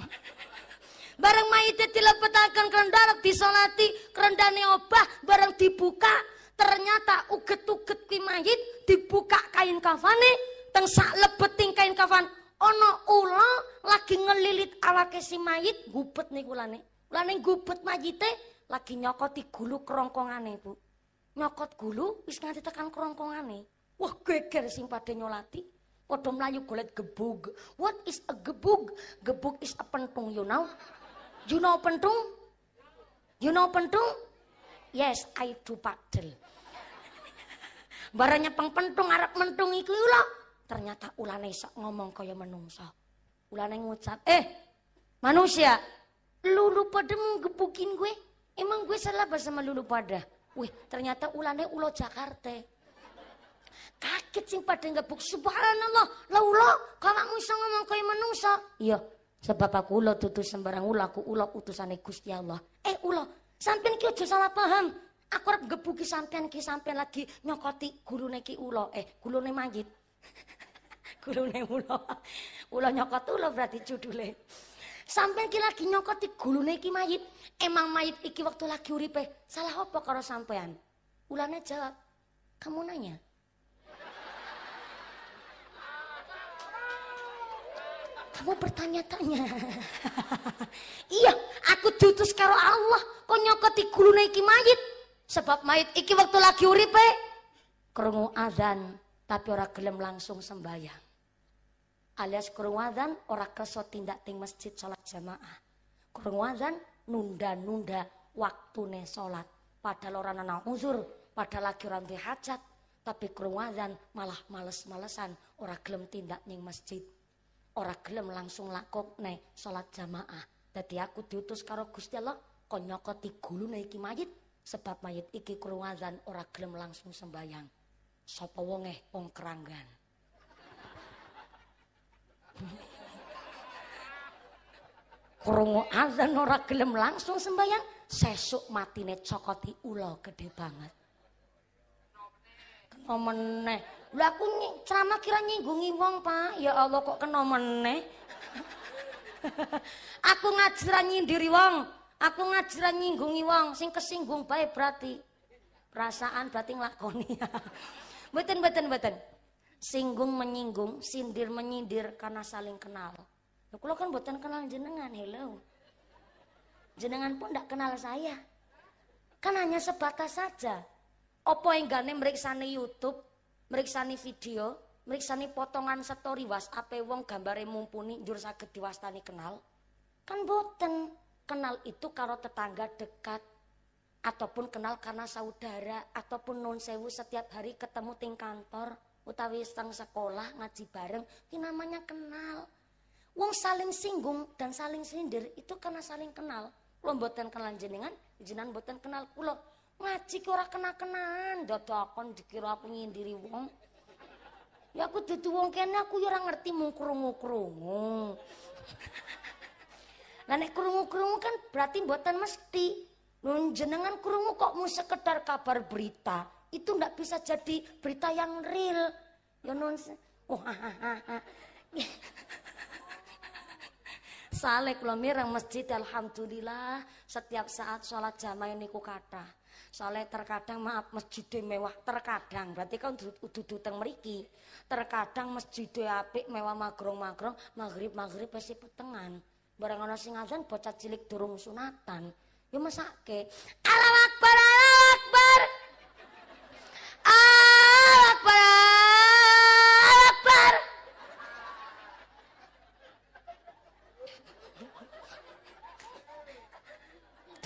A: Bareng maite dilepetaken kendal disolati kerendane obah bareng dibuka ternyata uget-uget ki mayit dibuka kain kafane teng sak lebeting kain kafan ana ula lagi ngelilit awake si mayit gubet niku lane. Lane gubet mayite lagi nyokoti gulu kerongkongane, Bu nyokot gulu wis nganti tekan kerongkongane. Wah geger sing padha nyolati. Padha mlayu golet gebug. What is a gebug? Gebug is a pentung, you know. You know pentung? You know pentung? Yes, I do padel. [laughs] Barane peng pentung arep mentung iku lho. Ternyata ulane sok ngomong kaya menungso. Ulane ngucap, "Eh, manusia, lulu pada menggebukin gue. Emang gue salah bahasa sama lulu pada?" Wih, ternyata ulane ulo Jakarta. Kaget sing padha ngebuk subhanallah. Lah ulo, kok iso ngomong kaya menungsa? Iya, sebab aku ulo dudu sembarang ulo, aku ulo utusane Gusti Allah. Eh ulo, sampean ki aja salah paham. Aku arep ngebuki sampean ki sampean lagi nyokoti gurune ki ulo. Eh, gulune manggit. [laughs] gurune ulo. Ulo nyokot ulo berarti judule. Sampai ki lagi nyokot di gulune mayit. Emang mayit iki waktu lagi uripe salah apa kalau sampean? Ulane jawab, "Kamu nanya." Kamu bertanya-tanya. [laughs] iya, aku diutus karo Allah kok di gulune iki mayit. Sebab mayit iki waktu lagi uripe krungu azan tapi orang gelem langsung sembahyang alias kurungwazan ora kerso tindak ting masjid sholat jamaah kurungwazan nunda-nunda waktu waktune sholat padahal orang anak uzur padahal lagi orang hajat tapi kurungwazan malah males-malesan ora gelem tindak ning masjid ora gelem langsung ne sholat jamaah jadi aku diutus karo Gusti Allah konyoko tigulu gulune iki mayit sebab mayit iki kurungwazan ora gelem langsung sembayang sapa wonge eh, wong keranggan Krungu azan ora gelem langsung sembayang, sesuk matine cokoti ula gede banget. Kena meneh. Lah aku ceramah kira nyinggungi wong, Pak. Ya Allah kok kena meneh. [laughs] aku ngajra nyindiri wong, aku ngajra nyinggungi wong sing kesinggung baik berarti perasaan berarti nglakoni. [laughs] mboten mboten mboten. singgung menyinggung, sindir menyindir karena saling kenal. Ya kalau kan buatan kenal jenengan, hello. Jenengan pun tidak kenal saya. Kan hanya sebatas saja. gane, enggane meriksani YouTube, meriksani video, meriksani potongan story WhatsApp wong gambare mumpuni njur saged diwastani kenal. Kan boten kenal itu kalau tetangga dekat ataupun kenal karena saudara ataupun non sewu setiap hari ketemu ting kantor utawi sang sekolah ngaji bareng ini namanya kenal. Wong saling singgung dan saling sindir itu karena saling kenal. lo mboten kenal jenengan, jenengan mboten kenal kulo. Ngaji kira kena kenan, dodo aku dikira aku nyindiri wong. Ya aku dudu wong kene aku ya ngerti mung krungu-krungu. nah nek krungu-krungu kan berarti buatan mesti. Nun jenengan krungu kok mu sekedar kabar berita itu nggak bisa jadi berita yang real. Ya non. Oh, ha, ha, ha. [laughs] Saleh kula mireng masjid alhamdulillah setiap saat sholat jamaah niku kata. Saleh terkadang maaf masjid mewah terkadang berarti kan dudu teng meriki. Terkadang masjid apik mewah magrong-magrong maghrib maghrib pasti petengan. Barang ana sing bocah cilik durung sunatan. Ya masake. Allahu akbar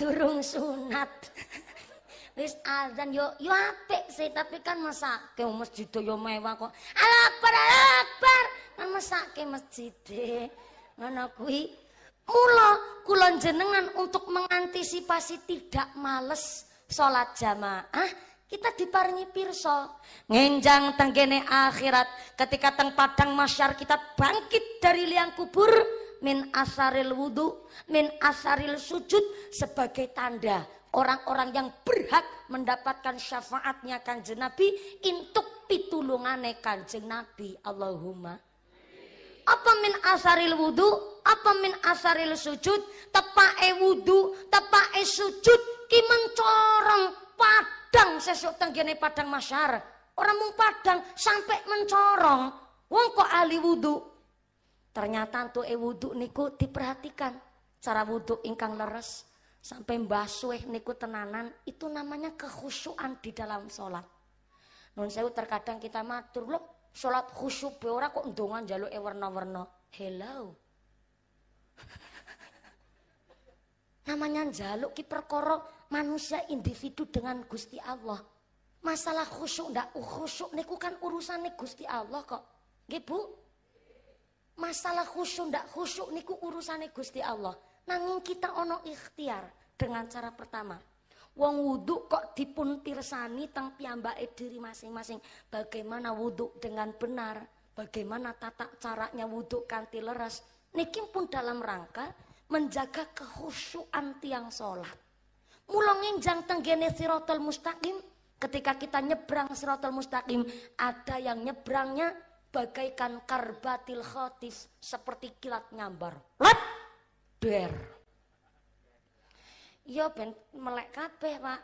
A: durung sunat. [laughs] Wis azan yo yo apik sih, tapi kan ke masjid yo mewah kok. Alakbar alakbar kan ke masjid. Ngono kuwi mula kula jenengan untuk mengantisipasi tidak males salat jamaah kita diparingi pirsa ngenjang tenggene akhirat ketika teng padang masyar kita bangkit dari liang kubur min asaril wudhu, min asaril sujud sebagai tanda orang-orang yang berhak mendapatkan syafaatnya kanjeng Nabi untuk pitulungane kanjeng Nabi Allahumma apa min asaril wudhu apa min asaril sujud tepake wudu, tepake sujud ki mencorong padang sesuk tenggene padang masyar orang mung padang sampai mencorong wong kok ahli wudhu Ternyata untuk e wudhu niku diperhatikan cara wudhu ingkang leres sampai mbasweh niku tenanan itu namanya kekhusyuan di dalam sholat. Nun saya terkadang kita matur loh sholat khusyuk be ora kok ndongan jaluk e warna-warna. Hello. [laughs] namanya jaluk ki manusia individu dengan Gusti Allah. Masalah khusyuk ndak khusyuk niku kan urusan nih Gusti Allah kok. gitu Masalah khusyuk ndak khusyuk niku urusane Gusti Allah. Nanging kita ono ikhtiar dengan cara pertama. Wong wudhu kok dipun pirsani teng piyambake diri masing-masing. Bagaimana wudhu dengan benar, bagaimana tata caranya wudhu kanthi leres. Niki pun dalam rangka menjaga kehusuan tiang sholat. Mula nginjang tenggene sirotol mustaqim, ketika kita nyebrang sirotol mustaqim, ada yang nyebrangnya bagaikan karbatil khotis seperti kilat nyambar lep der iya ben melek kabeh pak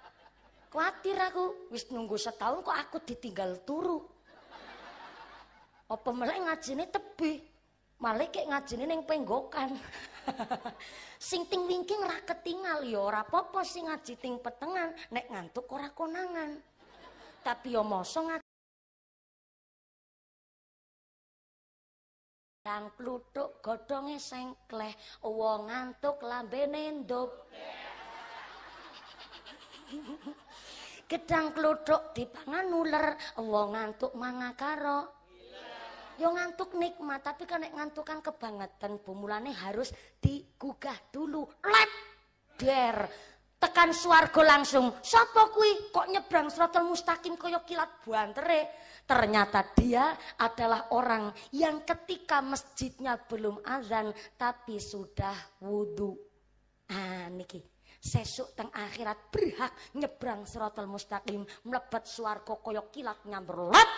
A: khawatir aku wis nunggu setahun kok aku ditinggal turu apa melek ngajini tebih malah kayak ngajini neng penggokan [laughs] sing ting wingking ra ketinggal ya ora apa-apa sing ngaji ting petengan nek ngantuk ora konangan tapi yo mosong Kang kluthuk godhonge sengkleh, wong ngantuk lambene ndup. Gedang kluthuk dipangan uler, wong ngantuk mangakaro. Yo ngantuk nikmat, tapi kan nek ngantukan kebangetan, pemulane harus digugah dulu. Let der tekan swarga langsung. Sapa kuwi kok nyebrang serotel mustaqim kaya kilat buan bantere? Ternyata dia adalah orang yang ketika masjidnya belum azan tapi sudah wudhu. Ah niki sesuk teng akhirat berhak nyebrang serotel mustaqim melebat swarga kaya kilat nyamberlot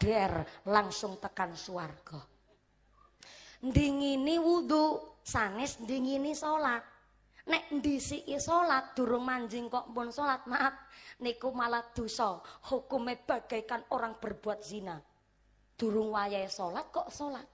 A: der langsung tekan swarga. Dingini wudhu, sanes dingini sholat. Nek ndisiki isolat durung manjing kok pun salat, maaf, niku malah dosa. hukumnya bagaikan orang berbuat zina. Durung wayah salat kok salat.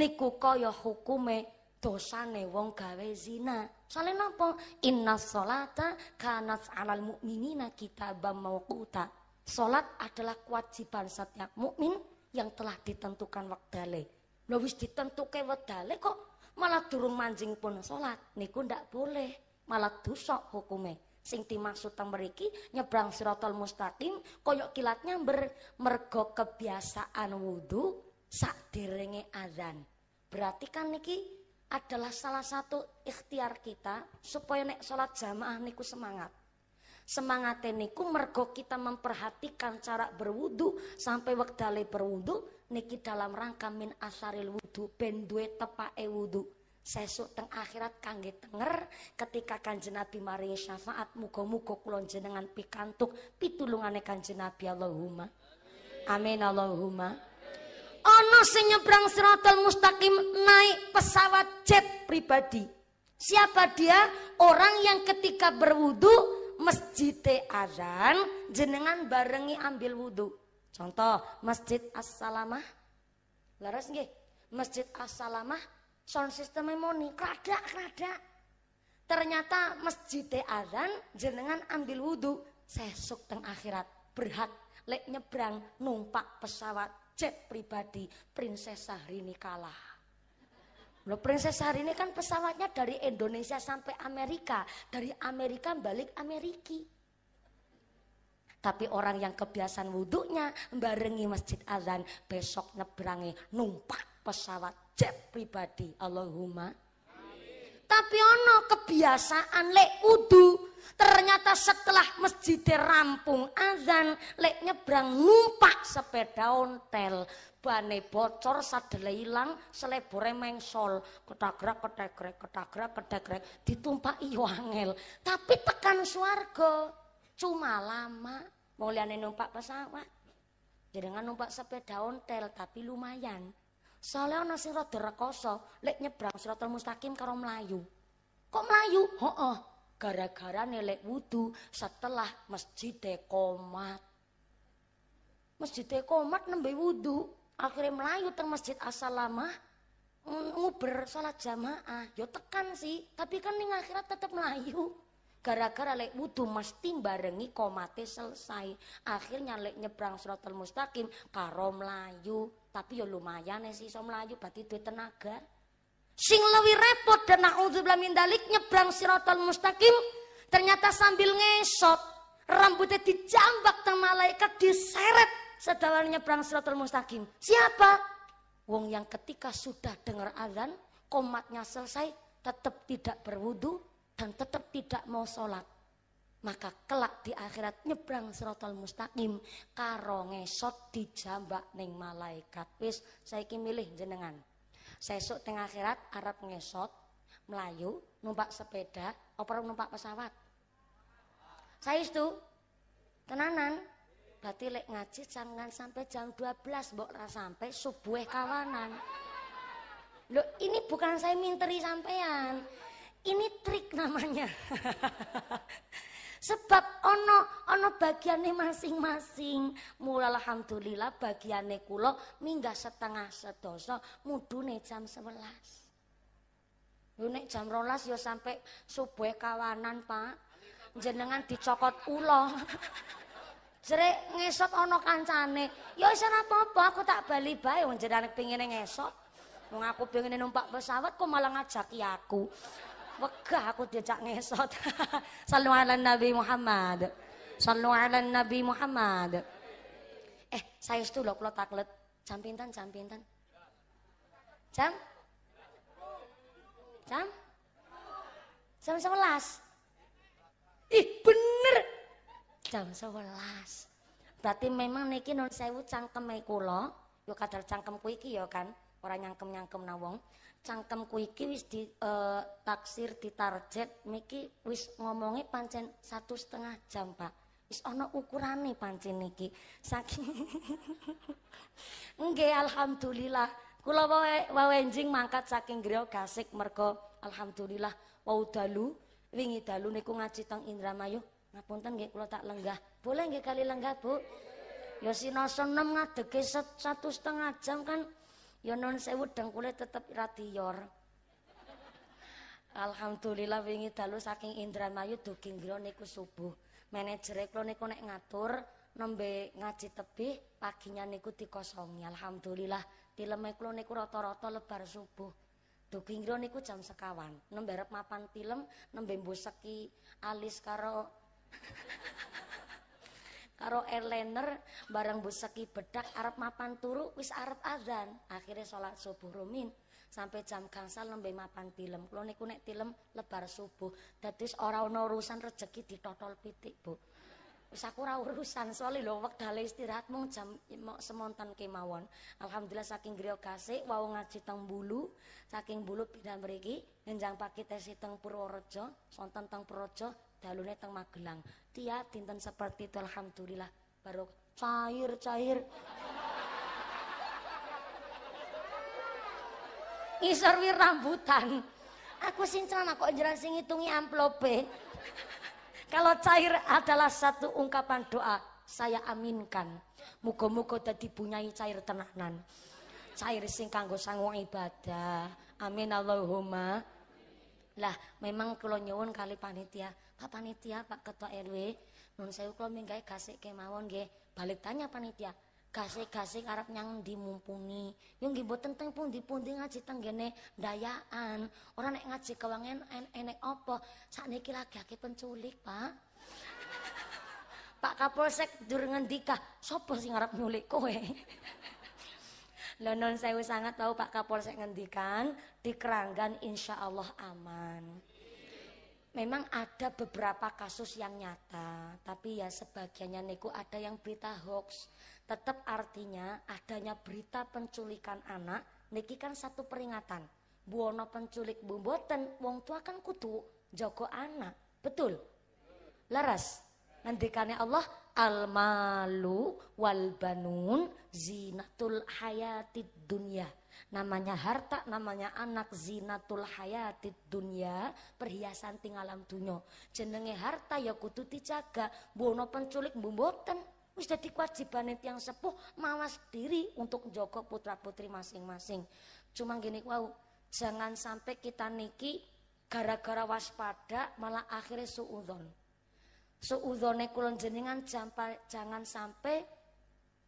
A: Niku kaya hukume dosane wong gawe zina. soalnya napa? inna salata kanat 'alal kita kitaban kuta. Solat adalah kewajiban setiap mukmin yang telah ditentukan waktale. Lho wis ditentuke wektale kok malah durung mancing pun sholat, niku ndak boleh malah dusok hukume sing dimaksud teng mriki nyebrang siratal mustaqim koyok kilat nyamber mergo kebiasaan wudu direnge azan berarti kan niki adalah salah satu ikhtiar kita supaya nek sholat jamaah niku semangat semangatnya niku mergo kita memperhatikan cara berwudu sampai wekdale berwudu niki dalam rangka min asaril wudu ben duwe tepake wudu sesuk teng akhirat kangge tenger ketika kanjeng Nabi mari syafaat muga-muga kula jenengan pikantuk pitulungane kanjeng Nabi Allahumma amin Allahumma ana sing nyebrang siratal mustaqim naik pesawat jet pribadi siapa dia orang yang ketika berwudu masjid azan jenengan barengi ambil wudu Contoh Masjid As-Salamah. Laras nggih. Masjid As-Salamah sound system moni kradak kradak. Ternyata masjid azan jenengan ambil wudhu sesuk teng akhirat berhak lek nyebrang numpak pesawat jet pribadi Princess Sahrini kalah. Lo Princess Sahrini kan pesawatnya dari Indonesia sampai Amerika, dari Amerika balik Ameriki. Tapi orang yang kebiasaan wuduknya barengi masjid azan besok nebrangi numpak pesawat jet pribadi. Allahumma. Tapi ono kebiasaan lek wudu ternyata setelah masjid rampung azan lek nyebrang numpak sepeda ontel bane bocor sadele hilang selebore mengsol ketagrak ketegrek ketagrak ketegrek ditumpak iwangel tapi tekan swarga cuma lama Mulyane numpak pesawat. Jenengan numpak sepeda ontel tapi lumayan. Soalnya ana sing rada rekoso, lek nyebrang Shiratal Mustaqim karo Melayu. Kok Melayu? Oh, Gara-gara nelek wudu setelah masjid komat. Masjid komat nembe wudu, akhirnya Melayu teng masjid Assalamah nguber salat jamaah. Yo ya tekan sih, tapi kan ning akhirat tetap Melayu gara-gara lek wudu mesti barengi komate selesai akhirnya lek nyebrang suratul mustaqim karo melayu tapi ya lumayan ya sih so melayu berarti duit tenaga sing lebih repot dan na'udzubillah min dalik nyebrang suratul mustaqim ternyata sambil ngesot rambutnya dijambak teng malaikat diseret sedalam nyebrang suratul mustaqim siapa wong yang ketika sudah dengar azan komatnya selesai tetap tidak berwudu dan tetap tidak mau sholat maka kelak di akhirat nyebrang serotol mustaqim karo ngesot di jambak ning malaikat wis saiki milih jenengan sesuk tengah akhirat Arab ngesot melayu numpak sepeda operum numpak pesawat saya itu tenanan berarti lek ngaji jangan sampai jam 12 mbok ra sampai subuh kawanan Loh, ini bukan saya minteri sampean ini trik namanya [laughs] sebab ono ono bagiannya masing-masing mulai alhamdulillah bagiannya kulo minggah setengah sedoso mudune jam sebelas Yunek jam rolas yo sampai subuh kawanan pak jenengan dicokot ulo [laughs] jere ngesot ono kancane yo isen apa apa aku tak bali bayi wong jenengan pingin ngesot mau aku pingin numpak pesawat kok malah ngajak ya aku Wegah aku diajak ngesot. [laughs] Sallu ala Nabi Muhammad. Sallu ala Nabi Muhammad. Eh, saya itu loh kalau taklet. Jam pintan, jam pintan. Jam? Jam? Jam sebelas. Ih, bener. Jam sebelas. Berarti memang niki non sewu cangkeme kula, yo kadal cangkemku iki yo kan, ora nyangkem-nyangkem nawong. wong. cangkemku iki wis di uh, taksir ditarget miki wis ngomongi pancen satu setengah jam pak wis ana ukurane pancen iki saking [laughs] nggih alhamdulillah kula wae enjing mangkat saking griya gasik mergo alhamdulillah wau dalu wingi dalu niku ngaji teng Indramayu ngapunten nggih kula tak lenggah boleh nggih kali lenggah bu Ya, sinau seneng ngadeke satu setengah jam kan ya non sewu dengkule tetep radiyor Alhamdulillah wingi dalu saking Indra Mayu dugi ngira niku subuh. Manajere kula niku nek ngatur nembe ngaji tebih paginya niku dikosongi. Alhamdulillah tileme kula niku rata-rata lebar subuh. Dugi ngira niku jam sekawan. Nembe arep mapan film nembe mboseki alis karo karo airliner bareng buseki bedak arep mapan turu wis arep azan akhirnya sholat subuh rumin sampai jam gangsal nembe mapan tilem kalau niku nek tilem lebar subuh dadis ora ono urusan rejeki ditotol pitik bu wis aku ora urusan soalnya lho wekdal istirahat mung jam mok kemawon alhamdulillah saking griya kasih wau ngaji teng bulu saking bulu pindah mriki njang pakite teng Purworejo sonten teng Purworejo dalune teng Magelang tiap tinten seperti itu alhamdulillah baru cair cair ngisor wir rambutan aku sincana kok jelas sing ngitungi amplope kalau cair adalah satu ungkapan doa saya aminkan Muko muko tadi punyai cair tenanan cair sing kanggo sanggung ibadah amin Allahumma lah memang kalau nyewon kali panitia Pak panitia, Pak ketua RW, nun saya kalau minggai kasih kemawon ge, balik tanya panitia, kasih kasih Arab yang dimumpuni, yang gibo tentang pun pundi pun ngaji tenggene dayaan, orang nek ngaji kewangan enek opo, saat niki lagi aki penculik pak. [laughs] Pak Kapolsek durengan ngendika, sopo sih ngarap nyulik kowe. Lonon [laughs] saya sangat tahu Pak Kapolsek ngendikan di keranggan insya Allah aman. Memang ada beberapa kasus yang nyata, tapi ya sebagiannya niku ada yang berita hoax. Tetap artinya adanya berita penculikan anak, niki kan satu peringatan. Buono penculik bumboten, wong tua kan kutu joko anak, betul? Laras, ya Allah almalu wal banun zinatul hayatid dunya Namanya harta, namanya anak zinatul hayatid dunia, perhiasan ting alam Jenenge harta ya kudu dijaga, bono penculik mboten. Wis dadi kewajiban yang sepuh mawas diri untuk joko putra-putri masing-masing. Cuma gini wow, jangan sampai kita niki gara-gara waspada malah akhirnya suudon. Suudone kulon jenengan jangan sampai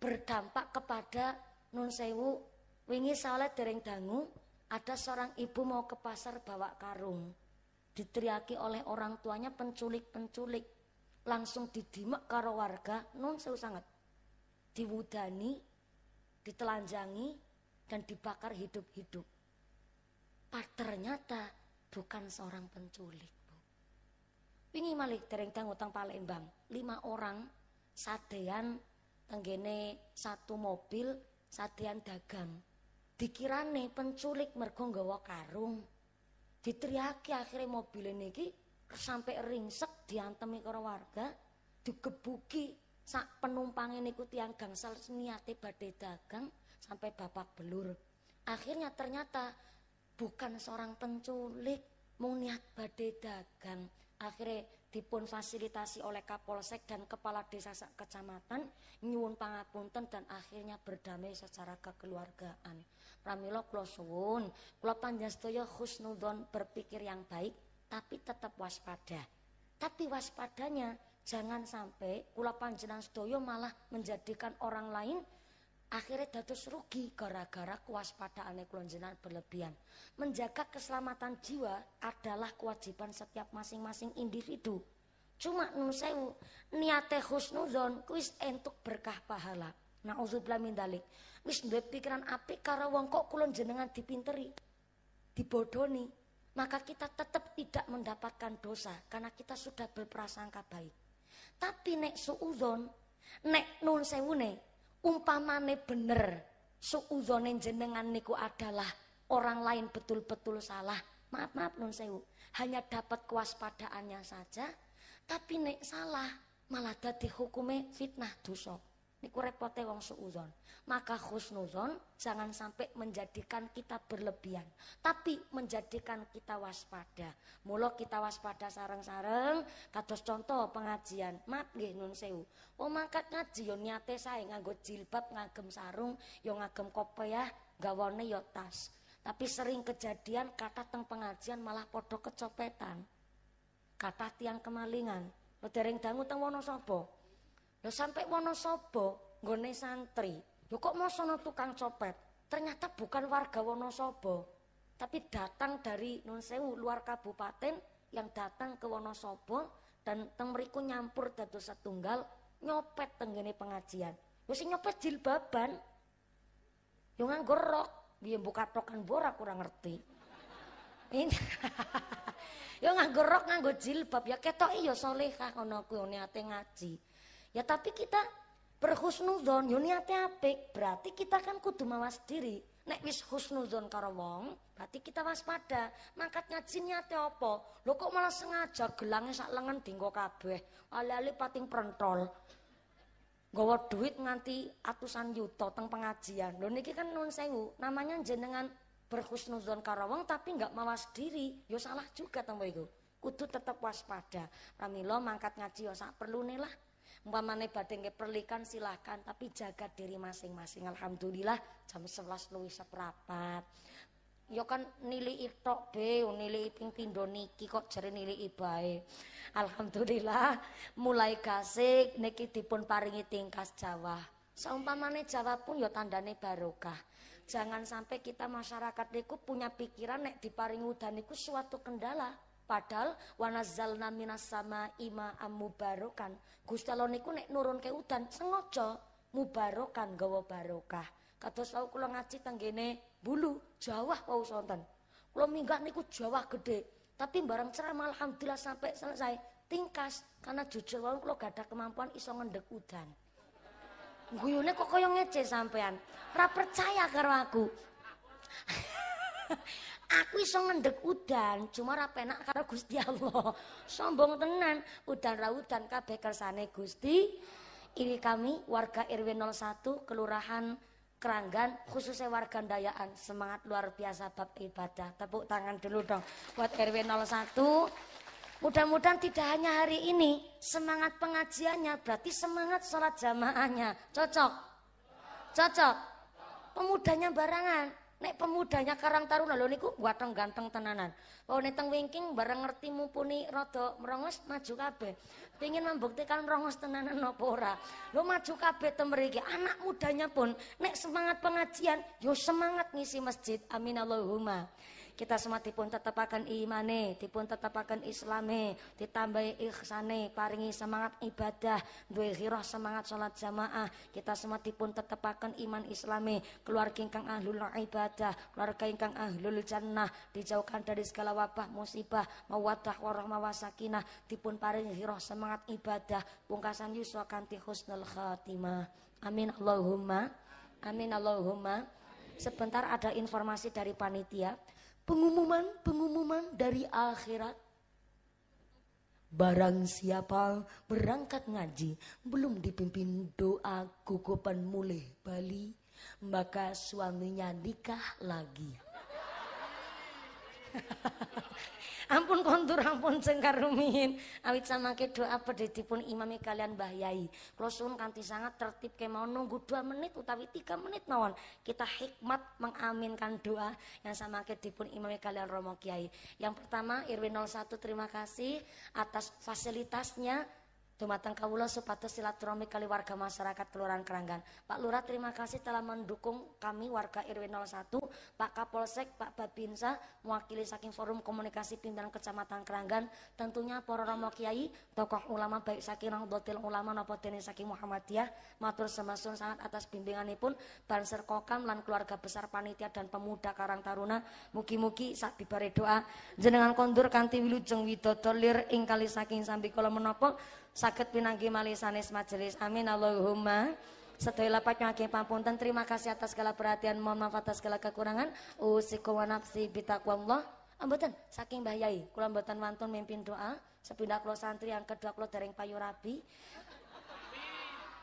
A: berdampak kepada nun sewu Wingi sholat dereng dangu, ada seorang ibu mau ke pasar bawa karung. Diteriaki oleh orang tuanya penculik-penculik. Langsung didimak karo warga, non sewu sangat. Diwudani, ditelanjangi, dan dibakar hidup-hidup. Pak ternyata bukan seorang penculik. Bu. Wingi malih dereng dangu tang Palembang, lima orang sadean tenggene satu mobil sadean dagang dikirane penculik mergo nggawa karung. Diteriaki akhire mobile niki sampai ringsek diantemi karo warga, digebuki sak penumpange niku tiyang gangsal niate badhe dagang sampai bapak belur. Akhirnya ternyata bukan seorang penculik mau niat badhe dagang. Akhirnya dipun fasilitasi oleh Kapolsek dan Kepala Desa Kecamatan nyuwun pangapunten dan akhirnya berdamai secara kekeluargaan. Pramila kula suwun, kula panjenengan husnudon berpikir yang baik tapi tetap waspada. Tapi waspadanya jangan sampai kula panjenengan sedaya malah menjadikan orang lain akhirnya datus rugi gara-gara kewaspadaan kulon berlebihan. Menjaga keselamatan jiwa adalah kewajiban setiap masing-masing individu. Cuma nusewu niate husnuzon kuis entuk berkah pahala. Nah min dalik. Wis duwe pikiran apik karo wong kok kulon jenengan dipinteri, dibodoni, maka kita tetap tidak mendapatkan dosa karena kita sudah berprasangka baik. Tapi nek suuzon nek nun sewune, umpamane bener suudzone jenengan niku adalah orang lain betul-betul salah maaf maaf nun sewu hanya dapat kewaspadaannya saja tapi nek salah malah dadi hukume fitnah dosa niku repote wong Uzon, Maka khusnuzon jangan sampai menjadikan kita berlebihan, tapi menjadikan kita waspada. Mula kita waspada sarang-sarang. kados contoh pengajian, mat nggih nun sewu. Wong mangkat ngaji yo niate sae nganggo jilbab, ngagem sarung, yo ngagem kopiah, gawane yo tas. Tapi sering kejadian kata teng pengajian malah podo kecopetan. Kata tiang kemalingan. Lo dereng dangu teng wono lo sampai Wonosobo nggone santri. Ya kok mau sono tukang copet? Ternyata bukan warga Wonosobo, tapi datang dari non sewu luar kabupaten yang datang ke Wonosobo dan teng mriku nyampur dados setunggal nyopet tenggene pengajian. Yo nyopet jilbaban. Yo nganggo rok, biyen buka tokan borak kurang ngerti. Ini [laughs] yo nganggo rok nganggo jilbab ya ketok yo iya salehah ngono kuwi ngati ngaji. Ya tapi kita berhusnudon yo niate apik, berarti kita kan kudu mawas diri. Nek wis husnudon karo wong, berarti kita waspada. Mangkat ngaji niate apa? Lho kok malah sengaja gelangnya sak lengan dinggo kabeh. Ali-ali pating prentol. Gawa duit nganti atusan yuta teng pengajian. Lho niki kan nun sewu, namanya jenengan berhusnudon karo wong tapi nggak mawas diri, yo salah juga tembo iku. Kudu tetap waspada. Pramila mangkat ngaji yo sak perlune lah umpamane badhe nggih perlikan silahkan tapi jaga diri masing-masing alhamdulillah jam 11 luwih seprapat ya kan nili tok be nili ping pindho niki kok jare nili bae alhamdulillah mulai gasik niki dipun paringi tingkas Jawa Seumpamane Jawa pun ya tandane barokah jangan sampai kita masyarakat niku punya pikiran nek diparingi udan niku suatu kendala Padahal wanazalna minas sama ima amubarokan. Gusti Allah niku nek nurunke udan sengaja mubarokan gawa barokah. Kados wau kula ngaji teng ngene bulu jawah wau sonten. Kula minggah niku jawah gede, tapi barang ceramah alhamdulillah sampai selesai tingkas karena jujur wau kula gadah kemampuan iso ngendek udan. Nguyune kok kaya ngece sampean. Ora percaya karo aku. [laughs] Aku iso ngendek udan, cuma rapi penak karo Gusti Allah. Sombong tenan, udan ra udan kabeh kersane Gusti. Ini kami warga RW 01 Kelurahan Keranggan khususnya warga Dayaan semangat luar biasa bab ibadah. Tepuk tangan dulu dong buat RW 01. Mudah-mudahan tidak hanya hari ini semangat pengajiannya berarti semangat sholat jamaahnya cocok, cocok. Pemudanya barangan, Nek pemudanya Karang Taruna lho niku ganteng ganteng tenanan. Oh nek teng wingking bareng ngerti mumpuni rada merongos maju kabeh. Pengin membuktikan merongos tenanan apa ora. Lho maju kabeh temeriki. Anak mudanya pun nek semangat pengajian yo semangat ngisi masjid. Amin Allahumma kita semua dipun tetapakan imane dipun tetapakan islame ditambahi ikhsane paringi semangat ibadah duwe hiroh semangat sholat jamaah kita semua dipun tetapakan iman islame keluarga ingkang ahlul ibadah keluarga ingkang ahlul jannah dijauhkan dari segala wabah musibah mawadah, warah, mawasakinah, dipun paringi hiroh semangat ibadah pungkasan yuswa kanti husnul khatimah amin Allahumma amin Allahumma sebentar ada informasi dari panitia pengumuman-pengumuman dari akhirat. Barang siapa berangkat ngaji belum dipimpin doa gugupan mulih Bali, maka suaminya nikah lagi. [laughs] ampun kontur ampun cengkar rumihin awit ke doa pedeti pun imami kalian bahayai kalau sun kanti sangat tertib mau nunggu dua menit utawi tiga menit mawon kita hikmat mengaminkan doa yang sama ke dipun imami kalian Romo Kiai yang pertama Irwin 01 terima kasih atas fasilitasnya Dumateng kawula supados silaturahmi kali warga masyarakat Kelurahan Keranggan. Pak Lurah terima kasih telah mendukung kami warga RW 01, Pak Kapolsek, Pak Babinsa, mewakili saking Forum Komunikasi Pimpinan Kecamatan Keranggan, tentunya para romo kiai, tokoh ulama baik saking Nahdlatul Ulama napa dene saking Muhammadiyah, matur semasun sangat atas bimbinganipun Banser Kokam lan keluarga besar panitia dan pemuda Karang Taruna. Mugi-mugi bibare doa jenengan kondur kanthi wilujeng widodo lir ing kali saking sambi kala menapa Sakit pinanggi mali sanes majelis amin Allahumma Setelah lapak nyaki pampunten terima kasih atas segala perhatian mohon maaf atas segala kekurangan usiku wa nafsi Allah ambutan saking bahayai kulam kula mantun mimpin doa sepindah klo santri yang kedua kula dereng payu rabi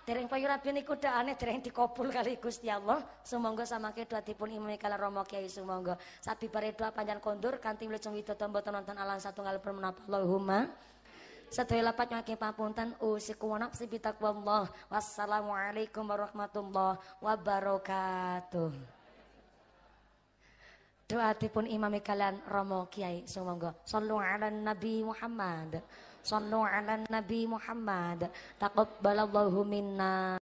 A: Dereng payu rabi kuda aneh dereng dikabul kali Gusti Allah. sama samangke dua tipun imami kala kiai semoga sabi Sabibare doa panjang kondur kanthi mlejeng widodo mboten nonton alang satunggal permenapa Allahumma Sedaya lapat nyake usiku wanap, wa nafsi bitaqwallah. Wassalamualaikum warahmatullah wabarakatuh. Doa tipun imami kalian Romo Kiai semoga Sallu ala Nabi Muhammad. Sallu ala Nabi Muhammad. Takut Taqabbalallahu minna.